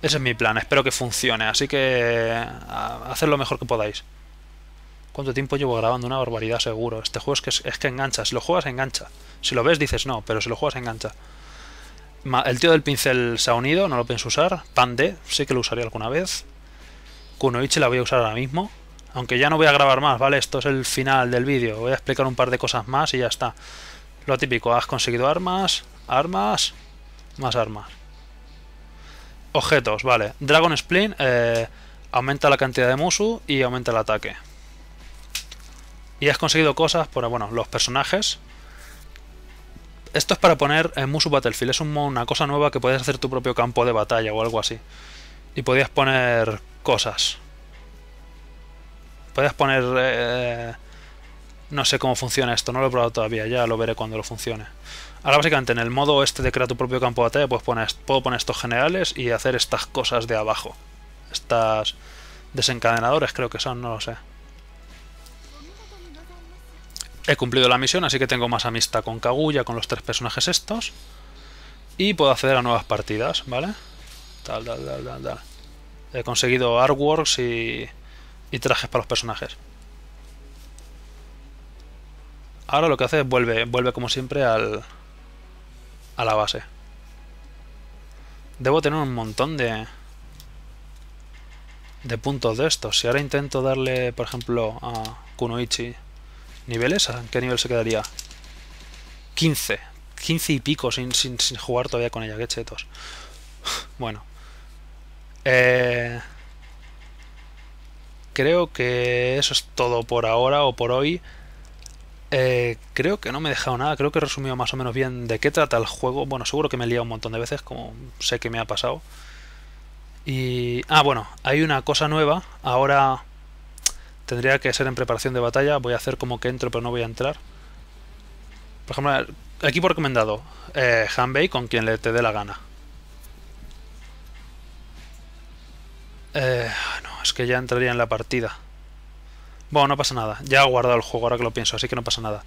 Ese es mi plan, espero que funcione, así que haced lo mejor que podáis. ¿Cuánto tiempo llevo grabando? Una barbaridad seguro. Este juego es que, es que engancha, si lo juegas engancha. Si lo ves dices no, pero si lo juegas engancha. El tío del pincel se ha unido, no lo pienso usar. Pande, sí que lo usaré alguna vez. Kunoichi la voy a usar ahora mismo. Aunque ya no voy a grabar más, ¿vale? Esto es el final del vídeo. Voy a explicar un par de cosas más y ya está. Lo típico, has conseguido armas, armas, más armas. Objetos, vale. Dragon Splint eh, aumenta la cantidad de Musu y aumenta el ataque. Y has conseguido cosas por, bueno, los personajes. Esto es para poner en Musu Battlefield. Es una cosa nueva que puedes hacer tu propio campo de batalla o algo así. Y podías poner cosas. Puedes poner... Eh, no sé cómo funciona esto, no lo he probado todavía, ya lo veré cuando lo funcione. Ahora básicamente en el modo este de crear tu propio campo de batalla pues puedo poner estos generales y hacer estas cosas de abajo. Estas desencadenadores creo que son, no lo sé. He cumplido la misión, así que tengo más amistad con Kaguya, con los tres personajes estos. Y puedo acceder a nuevas partidas, ¿vale? Tal, tal, tal, tal, tal. He conseguido artworks y y trajes para los personajes. Ahora lo que hace es vuelve, vuelve como siempre al, a la base. Debo tener un montón de, de puntos de estos. Si ahora intento darle, por ejemplo, a Kunoichi niveles, ¿a qué nivel se quedaría? 15. 15 y pico sin, sin, jugar todavía con ella. Qué chetos. Bueno. Eh creo que eso es todo por ahora o por hoy. Eh, creo que no me he dejado nada, creo que he resumido más o menos bien de qué trata el juego. Bueno, seguro que me he liado un montón de veces, como sé que me ha pasado. Y. Ah, bueno, hay una cosa nueva. Ahora tendría que ser en preparación de batalla. Voy a hacer como que entro, pero no voy a entrar. Por ejemplo, equipo recomendado: eh, Hanbei con quien le te dé la gana. Eh, no, es que ya entraría en la partida. Bueno, no pasa nada. Ya he guardado el juego, ahora que lo pienso, así que no pasa nada.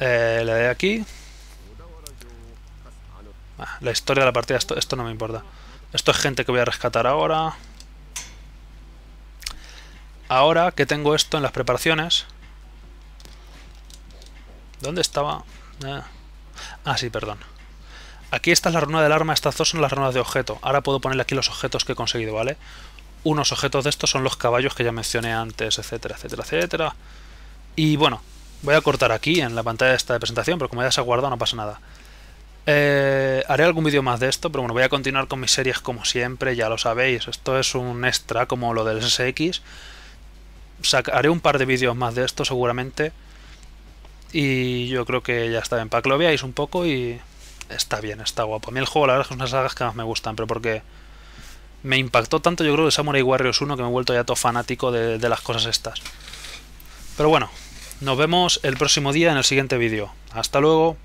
Eh, le doy aquí. Ah, la historia de la partida, esto, esto no me importa. Esto es gente que voy a rescatar ahora. Ahora que tengo esto en las preparaciones... ¿Dónde estaba? Eh. Ah, sí, perdón. Aquí esta es la runa del arma, estas dos son las runas de objeto. Ahora puedo ponerle aquí los objetos que he conseguido, ¿vale? Unos objetos de estos son los caballos que ya mencioné antes, etcétera, etcétera, etcétera. Y bueno, voy a cortar aquí en la pantalla de esta presentación, pero como ya se ha guardado no pasa nada. Eh, haré algún vídeo más de esto, pero bueno, voy a continuar con mis series como siempre, ya lo sabéis. Esto es un extra como lo del SX. Haré un par de vídeos más de esto seguramente. Y yo creo que ya está bien, para que lo veáis un poco y está bien, está guapo. A mí el juego, la verdad, es que es una sagas que más me gustan, pero porque me impactó tanto, yo creo, de Samurai Warriors 1 que me he vuelto ya todo fanático de, de las cosas estas. Pero bueno, nos vemos el próximo día en el siguiente vídeo. Hasta luego.